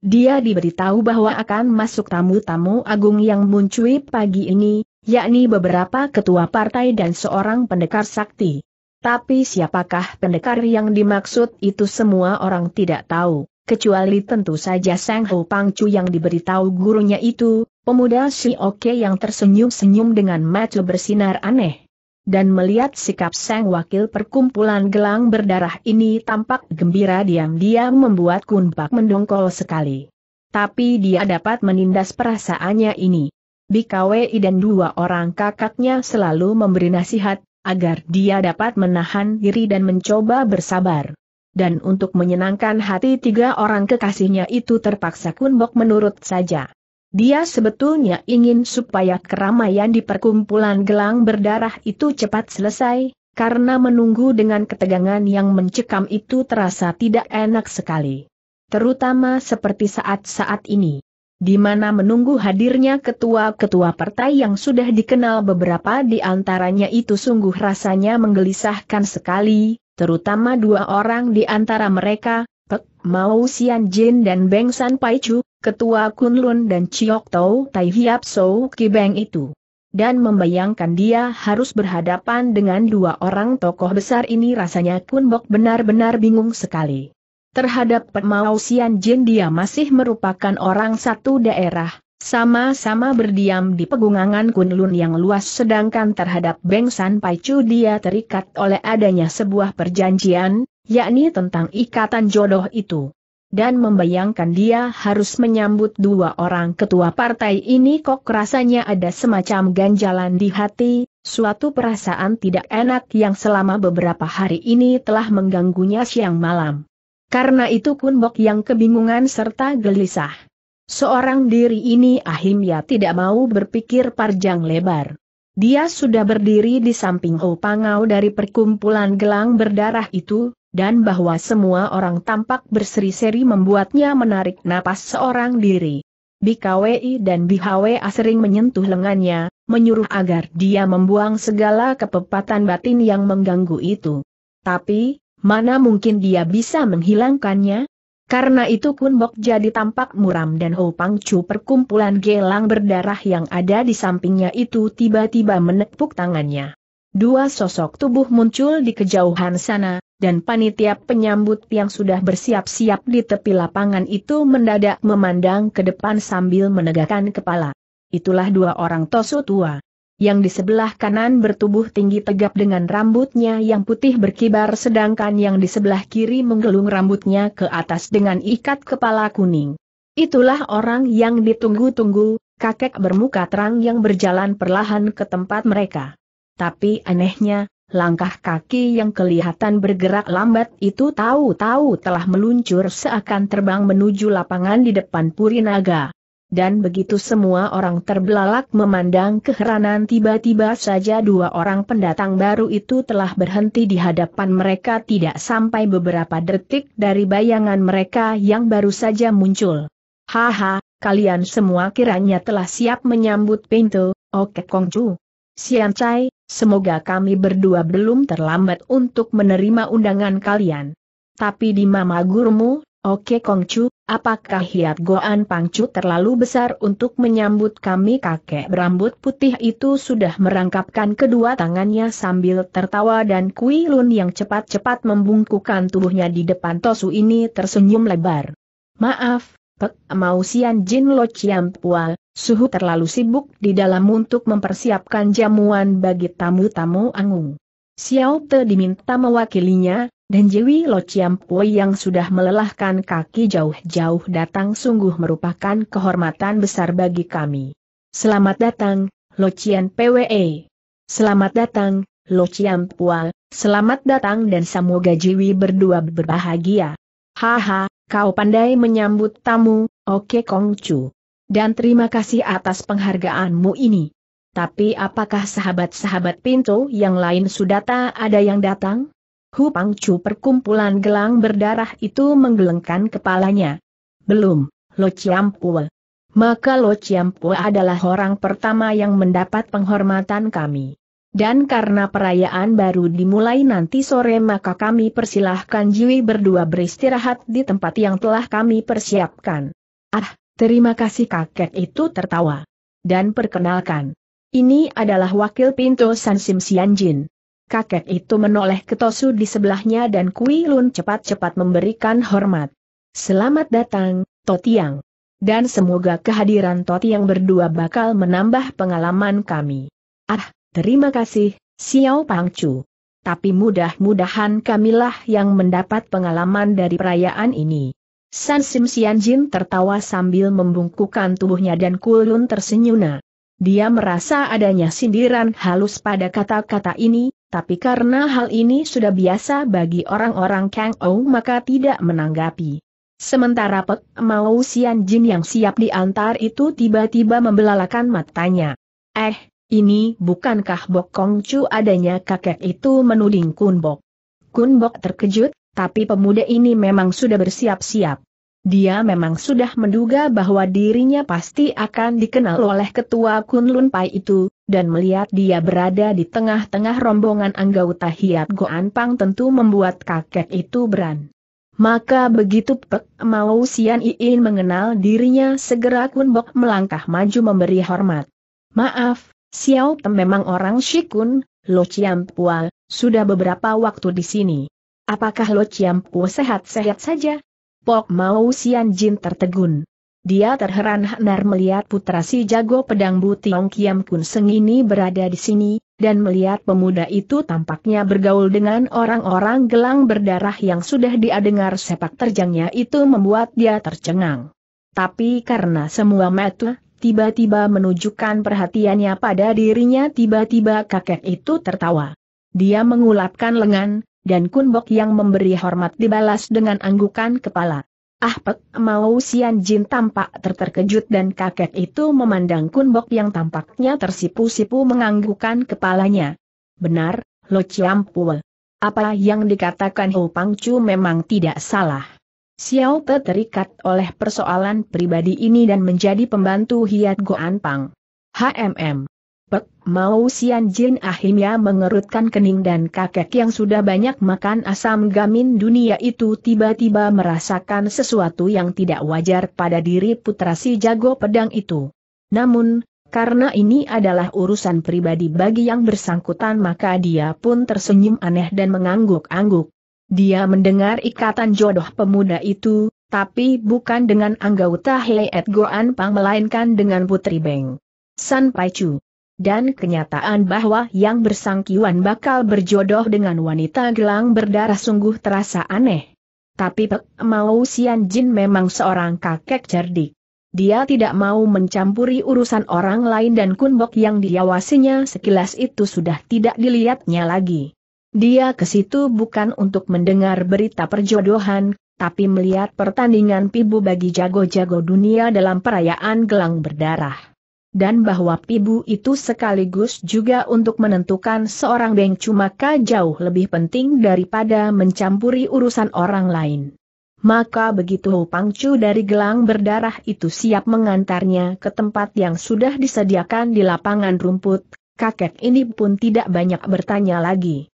Dia diberitahu bahwa akan masuk tamu-tamu agung yang muncul pagi ini, yakni beberapa ketua partai dan seorang pendekar sakti. Tapi siapakah pendekar yang dimaksud itu semua orang tidak tahu, kecuali tentu saja Sang Ho Pangcu yang diberitahu gurunya itu, pemuda si Oke yang tersenyum-senyum dengan mata bersinar aneh. Dan melihat sikap sang wakil perkumpulan gelang berdarah ini tampak gembira diam-diam membuat Kunpak mendongkol sekali. Tapi dia dapat menindas perasaannya ini. Bikawei dan dua orang kakaknya selalu memberi nasihat, agar dia dapat menahan diri dan mencoba bersabar. Dan untuk menyenangkan hati tiga orang kekasihnya itu terpaksa Kunbok menurut saja. Dia sebetulnya ingin supaya keramaian di perkumpulan gelang berdarah itu cepat selesai, karena menunggu dengan ketegangan yang mencekam itu terasa tidak enak sekali. Terutama seperti saat-saat ini di mana menunggu hadirnya ketua-ketua partai yang sudah dikenal beberapa di antaranya itu sungguh rasanya menggelisahkan sekali, terutama dua orang di antara mereka, Pek Mao Xian Jin dan Beng San Pai Chu, ketua Kunlun dan Chiok Tau Tai Hiap Sou Ki Beng itu. Dan membayangkan dia harus berhadapan dengan dua orang tokoh besar ini rasanya Kun Bok benar-benar bingung sekali. Terhadap Mausian Jin dia masih merupakan orang satu daerah, sama-sama berdiam di pegunungan Kunlun yang luas sedangkan terhadap Beng San Paicu dia terikat oleh adanya sebuah perjanjian, yakni tentang ikatan jodoh itu. Dan membayangkan dia harus menyambut dua orang ketua partai ini kok rasanya ada semacam ganjalan di hati, suatu perasaan tidak enak yang selama beberapa hari ini telah mengganggunya siang malam. Karena itu Bok yang kebingungan serta gelisah. Seorang diri ini Ahimya tidak mau berpikir parjang lebar. Dia sudah berdiri di samping Ho Pangau dari perkumpulan gelang berdarah itu, dan bahwa semua orang tampak berseri-seri membuatnya menarik napas seorang diri. BKWI dan BHWA sering menyentuh lengannya, menyuruh agar dia membuang segala kepepatan batin yang mengganggu itu. Tapi, Mana mungkin dia bisa menghilangkannya? Karena itu Kun Bok jadi tampak muram dan Ho Pang Chu perkumpulan gelang berdarah yang ada di sampingnya itu tiba-tiba menepuk tangannya. Dua sosok tubuh muncul di kejauhan sana, dan panitia penyambut yang sudah bersiap-siap di tepi lapangan itu mendadak memandang ke depan sambil menegakkan kepala. Itulah dua orang tosu tua yang di sebelah kanan bertubuh tinggi tegap dengan rambutnya yang putih berkibar sedangkan yang di sebelah kiri menggelung rambutnya ke atas dengan ikat kepala kuning. Itulah orang yang ditunggu-tunggu, kakek bermuka terang yang berjalan perlahan ke tempat mereka. Tapi anehnya, langkah kaki yang kelihatan bergerak lambat itu tahu-tahu telah meluncur seakan terbang menuju lapangan di depan Purinaga dan begitu semua orang terbelalak memandang keheranan tiba-tiba saja dua orang pendatang baru itu telah berhenti di hadapan mereka tidak sampai beberapa detik dari bayangan mereka yang baru saja muncul. Haha, kalian semua kiranya telah siap menyambut pintu, oke Kongju, Sian Chai, semoga kami berdua belum terlambat untuk menerima undangan kalian. Tapi di mama gurumu, Oke Kongcu, apakah hiat Goan Pangcu terlalu besar untuk menyambut kami kakek berambut putih itu sudah merangkapkan kedua tangannya sambil tertawa dan Kui Lun yang cepat-cepat membungkukan tubuhnya di depan Tosu ini tersenyum lebar. Maaf, Pek Mau Jin Lo Chiam Pual, suhu terlalu sibuk di dalam untuk mempersiapkan jamuan bagi tamu-tamu Angung. Xiao Te diminta mewakilinya, dan Jiwi Lo Pui yang sudah melelahkan kaki jauh-jauh datang sungguh merupakan kehormatan besar bagi kami. Selamat datang, Lo Chian PWE. Selamat datang, Lo Chiam Pual, selamat datang dan semoga Jiwi berdua berbahagia. Haha, kau pandai menyambut tamu, oke Kong Chu. Dan terima kasih atas penghargaanmu ini. Tapi apakah sahabat-sahabat pintu yang lain sudah tak ada yang datang? Hu Pangcu perkumpulan gelang berdarah itu menggelengkan kepalanya. Belum, Lo Chiampua. Maka Lo Chiampua adalah orang pertama yang mendapat penghormatan kami. Dan karena perayaan baru dimulai nanti sore maka kami persilahkan Jiwi berdua beristirahat di tempat yang telah kami persiapkan. Ah, terima kasih kakek itu tertawa. Dan perkenalkan. Ini adalah wakil pintu San Sim Sianjin kakek itu menoleh ke Tosu di sebelahnya dan Kui Lun cepat-cepat memberikan hormat. Selamat datang, Totiang. Dan semoga kehadiran Totiang berdua bakal menambah pengalaman kami. Ah, terima kasih, Xiao Pangcu. Tapi mudah-mudahan kamilah yang mendapat pengalaman dari perayaan ini. San Sim Sian Jin tertawa sambil membungkukkan tubuhnya dan Kulun tersenyum. Dia merasa adanya sindiran halus pada kata-kata ini, tapi karena hal ini sudah biasa bagi orang-orang Kang Ou maka tidak menanggapi. Sementara Pek Mao Sian Jin yang siap diantar itu tiba-tiba membelalakan matanya. Eh, ini bukankah Bok Kong Chu adanya kakek itu menuding Kun Bok. Kun Bok terkejut, tapi pemuda ini memang sudah bersiap-siap. Dia memang sudah menduga bahwa dirinya pasti akan dikenal oleh ketua Kun Lun Pai itu, dan melihat dia berada di tengah-tengah rombongan anggota Hiat Goan Pang tentu membuat kakek itu beran. Maka begitu Pek mau Sian Iin mengenal dirinya segera Kun Bok melangkah maju memberi hormat. Maaf, Xiao Tem memang orang Shikun, Lo Pua, sudah beberapa waktu di sini. Apakah Lo Pua sehat-sehat saja? Pok mau Sian Jin tertegun. Dia terheran-heran melihat putra si jago pedang Butiong Kiam Kun Seng ini berada di sini, dan melihat pemuda itu tampaknya bergaul dengan orang-orang gelang berdarah yang sudah dia dengar sepak terjangnya itu membuat dia tercengang. Tapi karena semua mata tiba-tiba menunjukkan perhatiannya pada dirinya tiba-tiba kakek itu tertawa. Dia mengulapkan lengan, dan kun bok yang memberi hormat dibalas dengan anggukan kepala. Ah pek, mau Sian Jin tampak terterkejut dan kaget itu memandang Kun Bok yang tampaknya tersipu-sipu menganggukan kepalanya. Benar, Lo Chiam Pue. Apa yang dikatakan Ho Pang Chu memang tidak salah. Xiao Te terikat oleh persoalan pribadi ini dan menjadi pembantu Hiat Goan Pang. HMM. Pek Mau Sian Jin akhirnya mengerutkan kening dan kakek yang sudah banyak makan asam gamin dunia itu tiba-tiba merasakan sesuatu yang tidak wajar pada diri putra si jago pedang itu. Namun, karena ini adalah urusan pribadi bagi yang bersangkutan maka dia pun tersenyum aneh dan mengangguk-angguk. Dia mendengar ikatan jodoh pemuda itu, tapi bukan dengan anggota Hei Goan Pang melainkan dengan Putri Beng. San Paichu dan kenyataan bahwa yang bersangkiwan bakal berjodoh dengan wanita gelang berdarah sungguh terasa aneh. Tapi Pek Mau Sian Jin memang seorang kakek cerdik. Dia tidak mau mencampuri urusan orang lain dan Kunbok yang diawasinya sekilas itu sudah tidak dilihatnya lagi. Dia ke situ bukan untuk mendengar berita perjodohan, tapi melihat pertandingan pibu bagi jago-jago dunia dalam perayaan gelang berdarah dan bahwa pibu itu sekaligus juga untuk menentukan seorang bengcu maka jauh lebih penting daripada mencampuri urusan orang lain. Maka begitu pangcu dari gelang berdarah itu siap mengantarnya ke tempat yang sudah disediakan di lapangan rumput, kakek ini pun tidak banyak bertanya lagi.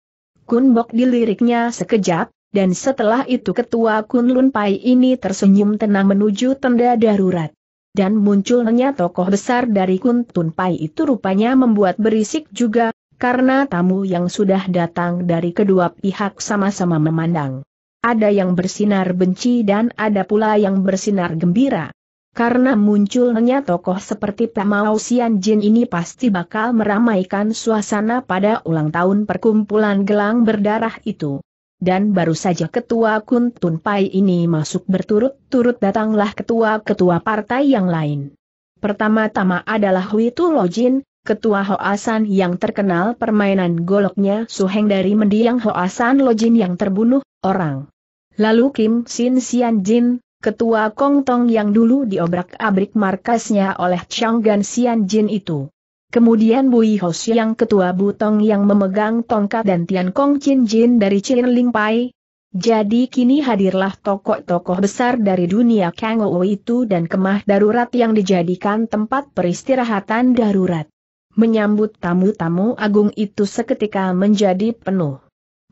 Kunbok diliriknya sekejap, dan setelah itu ketua Kunlun Pai ini tersenyum tenang menuju tenda darurat dan munculnya tokoh besar dari Kuntun Pai itu rupanya membuat berisik juga, karena tamu yang sudah datang dari kedua pihak sama-sama memandang. Ada yang bersinar benci dan ada pula yang bersinar gembira. Karena munculnya tokoh seperti Pamao Sian Jin ini pasti bakal meramaikan suasana pada ulang tahun perkumpulan gelang berdarah itu dan baru saja ketua Kun Tun Pai ini masuk berturut-turut datanglah ketua-ketua partai yang lain. Pertama-tama adalah Witu Lojin, ketua Hoasan yang terkenal permainan goloknya Suheng dari mendiang Hoasan Lojin yang terbunuh, orang. Lalu Kim Sin Sian Jin, ketua Kongtong yang dulu diobrak-abrik markasnya oleh Chang Gan Sian Jin itu. Kemudian Bui Ho yang ketua Butong yang memegang tongkat dan Tian Kong Chin Jin dari Chin Ling Pai. Jadi kini hadirlah tokoh-tokoh besar dari dunia Kang Ou itu dan kemah darurat yang dijadikan tempat peristirahatan darurat. Menyambut tamu-tamu agung itu seketika menjadi penuh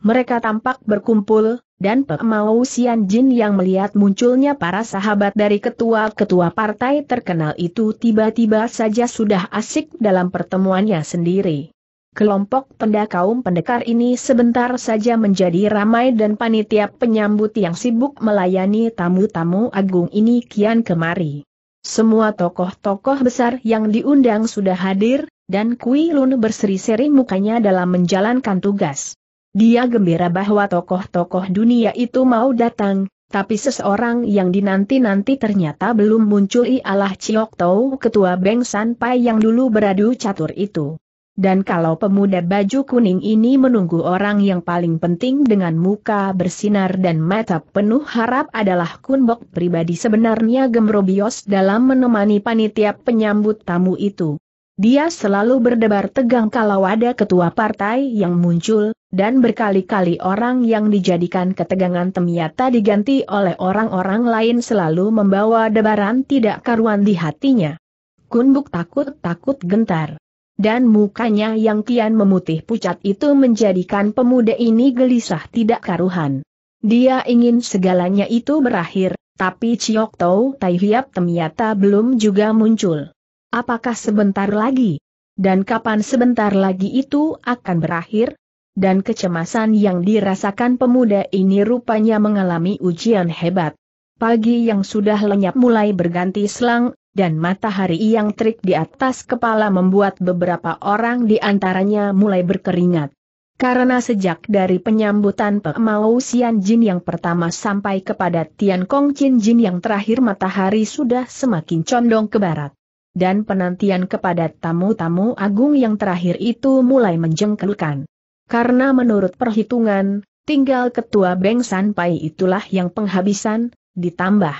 mereka tampak berkumpul, dan Pemau Sian Jin yang melihat munculnya para sahabat dari ketua-ketua partai terkenal itu tiba-tiba saja sudah asik dalam pertemuannya sendiri. Kelompok pendakaum pendekar ini sebentar saja menjadi ramai dan panitia penyambut yang sibuk melayani tamu-tamu agung ini kian kemari. Semua tokoh-tokoh besar yang diundang sudah hadir, dan Kui Lun berseri-seri mukanya dalam menjalankan tugas. Dia gembira bahwa tokoh-tokoh dunia itu mau datang, tapi seseorang yang dinanti-nanti ternyata belum muncul ialah Ciok Tau ketua Beng San yang dulu beradu catur itu. Dan kalau pemuda baju kuning ini menunggu orang yang paling penting dengan muka bersinar dan mata penuh harap adalah Kunbok pribadi sebenarnya Gemrobios dalam menemani panitia penyambut tamu itu. Dia selalu berdebar tegang kalau ada ketua partai yang muncul, dan berkali-kali orang yang dijadikan ketegangan temiata diganti oleh orang-orang lain selalu membawa debaran tidak karuan di hatinya. Kunbuk takut-takut gentar. Dan mukanya yang kian memutih pucat itu menjadikan pemuda ini gelisah tidak karuhan. Dia ingin segalanya itu berakhir, tapi Ciok Tau Tai Hiap belum juga muncul. Apakah sebentar lagi? Dan kapan sebentar lagi itu akan berakhir? dan kecemasan yang dirasakan pemuda ini rupanya mengalami ujian hebat. Pagi yang sudah lenyap mulai berganti selang, dan matahari yang terik di atas kepala membuat beberapa orang di antaranya mulai berkeringat. Karena sejak dari penyambutan Pemau Sian Jin yang pertama sampai kepada Tian Kong Chin Jin yang terakhir matahari sudah semakin condong ke barat. Dan penantian kepada tamu-tamu agung yang terakhir itu mulai menjengkelkan karena menurut perhitungan, tinggal ketua Beng San itulah yang penghabisan, ditambah.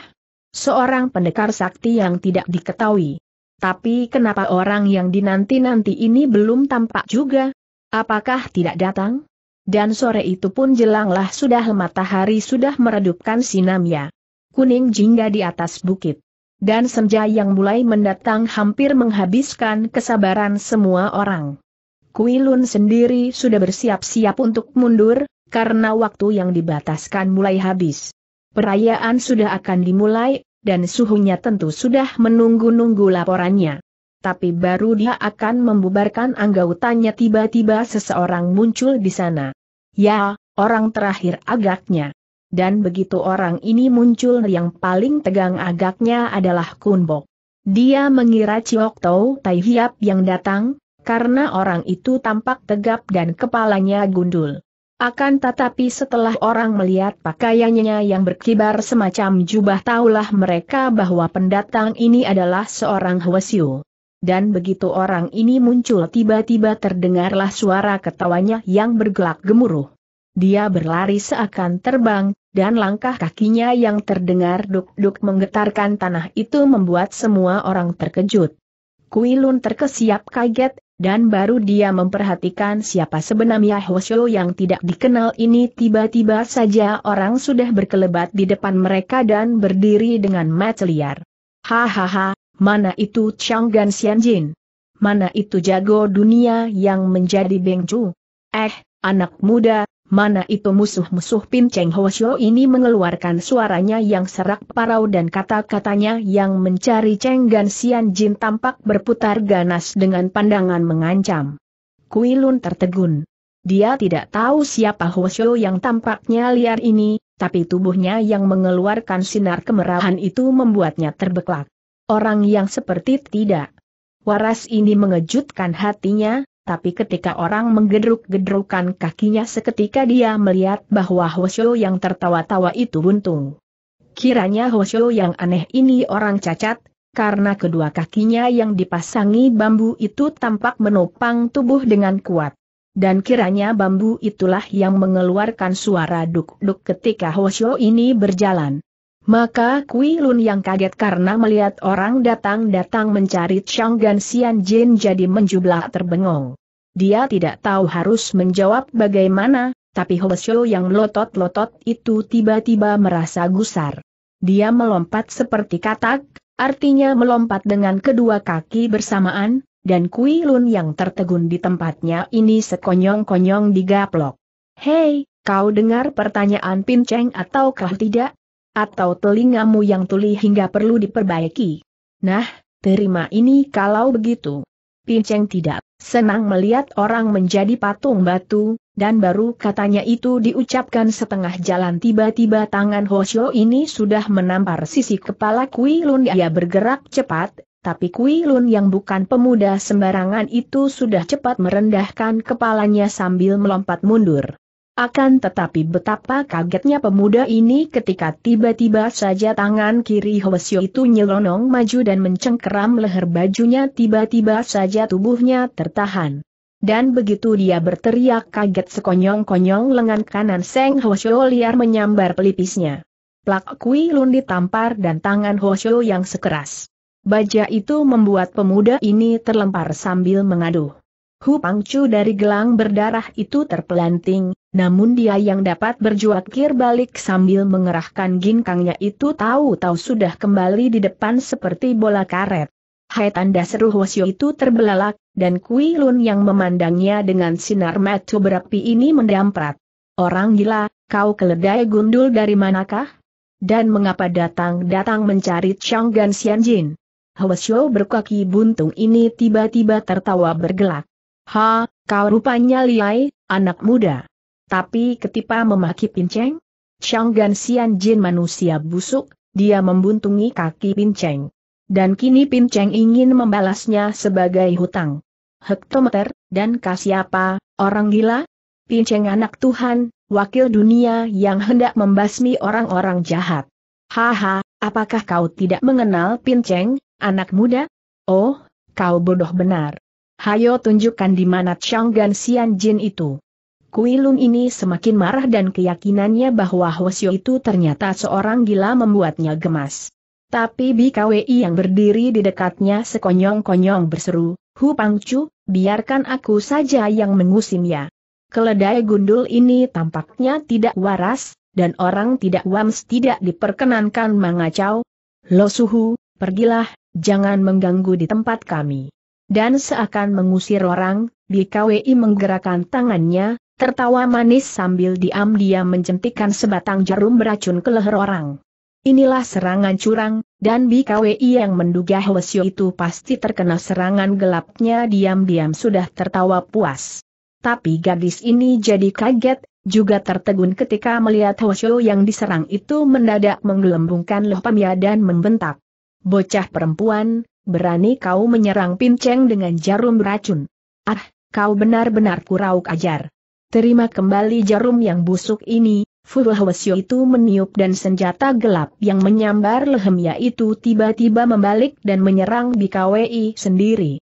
Seorang pendekar sakti yang tidak diketahui. Tapi kenapa orang yang dinanti-nanti ini belum tampak juga? Apakah tidak datang? Dan sore itu pun jelanglah sudah matahari sudah meredupkan sinamnya. Kuning jingga di atas bukit. Dan senja yang mulai mendatang hampir menghabiskan kesabaran semua orang. Kuilun sendiri sudah bersiap-siap untuk mundur, karena waktu yang dibataskan mulai habis. Perayaan sudah akan dimulai, dan suhunya tentu sudah menunggu-nunggu laporannya. Tapi baru dia akan membubarkan anggautannya tiba-tiba seseorang muncul di sana. Ya, orang terakhir agaknya. Dan begitu orang ini muncul yang paling tegang agaknya adalah Kunbo. Dia mengira Ciok Tau Tai Hiap yang datang, karena orang itu tampak tegap dan kepalanya gundul. Akan tetapi setelah orang melihat pakaiannya yang berkibar semacam jubah taulah mereka bahwa pendatang ini adalah seorang Hwasyu. Dan begitu orang ini muncul tiba-tiba terdengarlah suara ketawanya yang bergelak gemuruh. Dia berlari seakan terbang, dan langkah kakinya yang terdengar duk-duk menggetarkan tanah itu membuat semua orang terkejut. Kuilun terkesiap kaget, dan baru dia memperhatikan siapa sebenarnya Hoshio yang tidak dikenal ini tiba-tiba saja orang sudah berkelebat di depan mereka dan berdiri dengan mat liar. Hahaha, mana itu Chang Gan Xian Jin? Mana itu jago dunia yang menjadi Bengcu? Eh, anak muda, mana itu musuh-musuh Pin Cheng ini mengeluarkan suaranya yang serak parau dan kata-katanya yang mencari Cheng Gan Xian Jin tampak berputar ganas dengan pandangan mengancam. Kui Lun tertegun. Dia tidak tahu siapa Hoshio yang tampaknya liar ini, tapi tubuhnya yang mengeluarkan sinar kemerahan itu membuatnya terbeklak. Orang yang seperti tidak waras ini mengejutkan hatinya, tapi ketika orang menggedruk-gedrukan kakinya seketika dia melihat bahwa Hwasyo yang tertawa-tawa itu buntung. Kiranya Hwasyo yang aneh ini orang cacat, karena kedua kakinya yang dipasangi bambu itu tampak menopang tubuh dengan kuat. Dan kiranya bambu itulah yang mengeluarkan suara duk-duk ketika Hwasyo ini berjalan. Maka Kui Lun yang kaget karena melihat orang datang-datang mencari Chang Gan Xian Jin jadi menjublah terbengong. Dia tidak tahu harus menjawab bagaimana, tapi Hwasyo yang melotot-lotot itu tiba-tiba merasa gusar. Dia melompat seperti katak, artinya melompat dengan kedua kaki bersamaan, dan Kui Lun yang tertegun di tempatnya ini sekonyong-konyong digaplok. Hei, kau dengar pertanyaan pinceng ataukah tidak? Atau telingamu yang tuli hingga perlu diperbaiki? Nah, terima ini kalau begitu. Pinceng tidak senang melihat orang menjadi patung batu, dan baru katanya itu diucapkan setengah jalan tiba-tiba tangan Hoshio ini sudah menampar sisi kepala Kui Lun ia bergerak cepat, tapi Kui Lun yang bukan pemuda sembarangan itu sudah cepat merendahkan kepalanya sambil melompat mundur. Akan tetapi betapa kagetnya pemuda ini ketika tiba-tiba saja tangan kiri Hwasyo itu nyelonong maju dan mencengkeram leher bajunya tiba-tiba saja tubuhnya tertahan. Dan begitu dia berteriak kaget sekonyong-konyong lengan kanan Seng Hwasyo liar menyambar pelipisnya. Plak Kui Lun ditampar dan tangan Hwasyo yang sekeras. Baja itu membuat pemuda ini terlempar sambil mengaduh. Hu Pangcu dari gelang berdarah itu terpelanting, namun dia yang dapat berjuakir balik sambil mengerahkan ginkangnya itu tahu-tahu sudah kembali di depan seperti bola karet. Hai tanda seru Hwasyo itu terbelalak, dan Kui Lun yang memandangnya dengan sinar mata berapi ini mendamprat. Orang gila, kau keledai gundul dari manakah? Dan mengapa datang-datang mencari Chang Gan Xianjin? Hwasyo berkaki buntung ini tiba-tiba tertawa bergelak. Ha, kau rupanya liai, anak muda. Tapi ketipa memaki pinceng? Chang Gan Sian Jin manusia busuk, dia membuntungi kaki pinceng. Dan kini pinceng ingin membalasnya sebagai hutang. Hektometer, dan kasiapa, orang gila? Pinceng anak Tuhan, wakil dunia yang hendak membasmi orang-orang jahat. Haha, apakah kau tidak mengenal pinceng, anak muda? Oh, kau bodoh benar. Hayo tunjukkan di mana Changgan Sian Jin itu. Kui ini semakin marah dan keyakinannya bahwa Hwasyo itu ternyata seorang gila membuatnya gemas. Tapi BKWI yang berdiri di dekatnya sekonyong-konyong berseru, Hu Pangcu, biarkan aku saja yang mengusim ya. Keledai gundul ini tampaknya tidak waras, dan orang tidak wams tidak diperkenankan mengacau. Lo suhu, pergilah, jangan mengganggu di tempat kami. Dan seakan mengusir orang, BKWI menggerakkan tangannya, tertawa manis sambil diam-diam menjentikan sebatang jarum beracun ke leher orang. Inilah serangan curang, dan BKWI yang menduga Hwasyo itu pasti terkena serangan gelapnya diam-diam sudah tertawa puas. Tapi gadis ini jadi kaget, juga tertegun ketika melihat Hwasyo yang diserang itu mendadak menggelembungkan lohpamnya dan membentak. Bocah perempuan, berani kau menyerang Pinceng dengan jarum beracun. Ah, kau benar-benar kurauk ajar. Terima kembali jarum yang busuk ini, Fuhwasyo itu meniup dan senjata gelap yang menyambar lehemnya itu tiba-tiba membalik dan menyerang bikawi sendiri.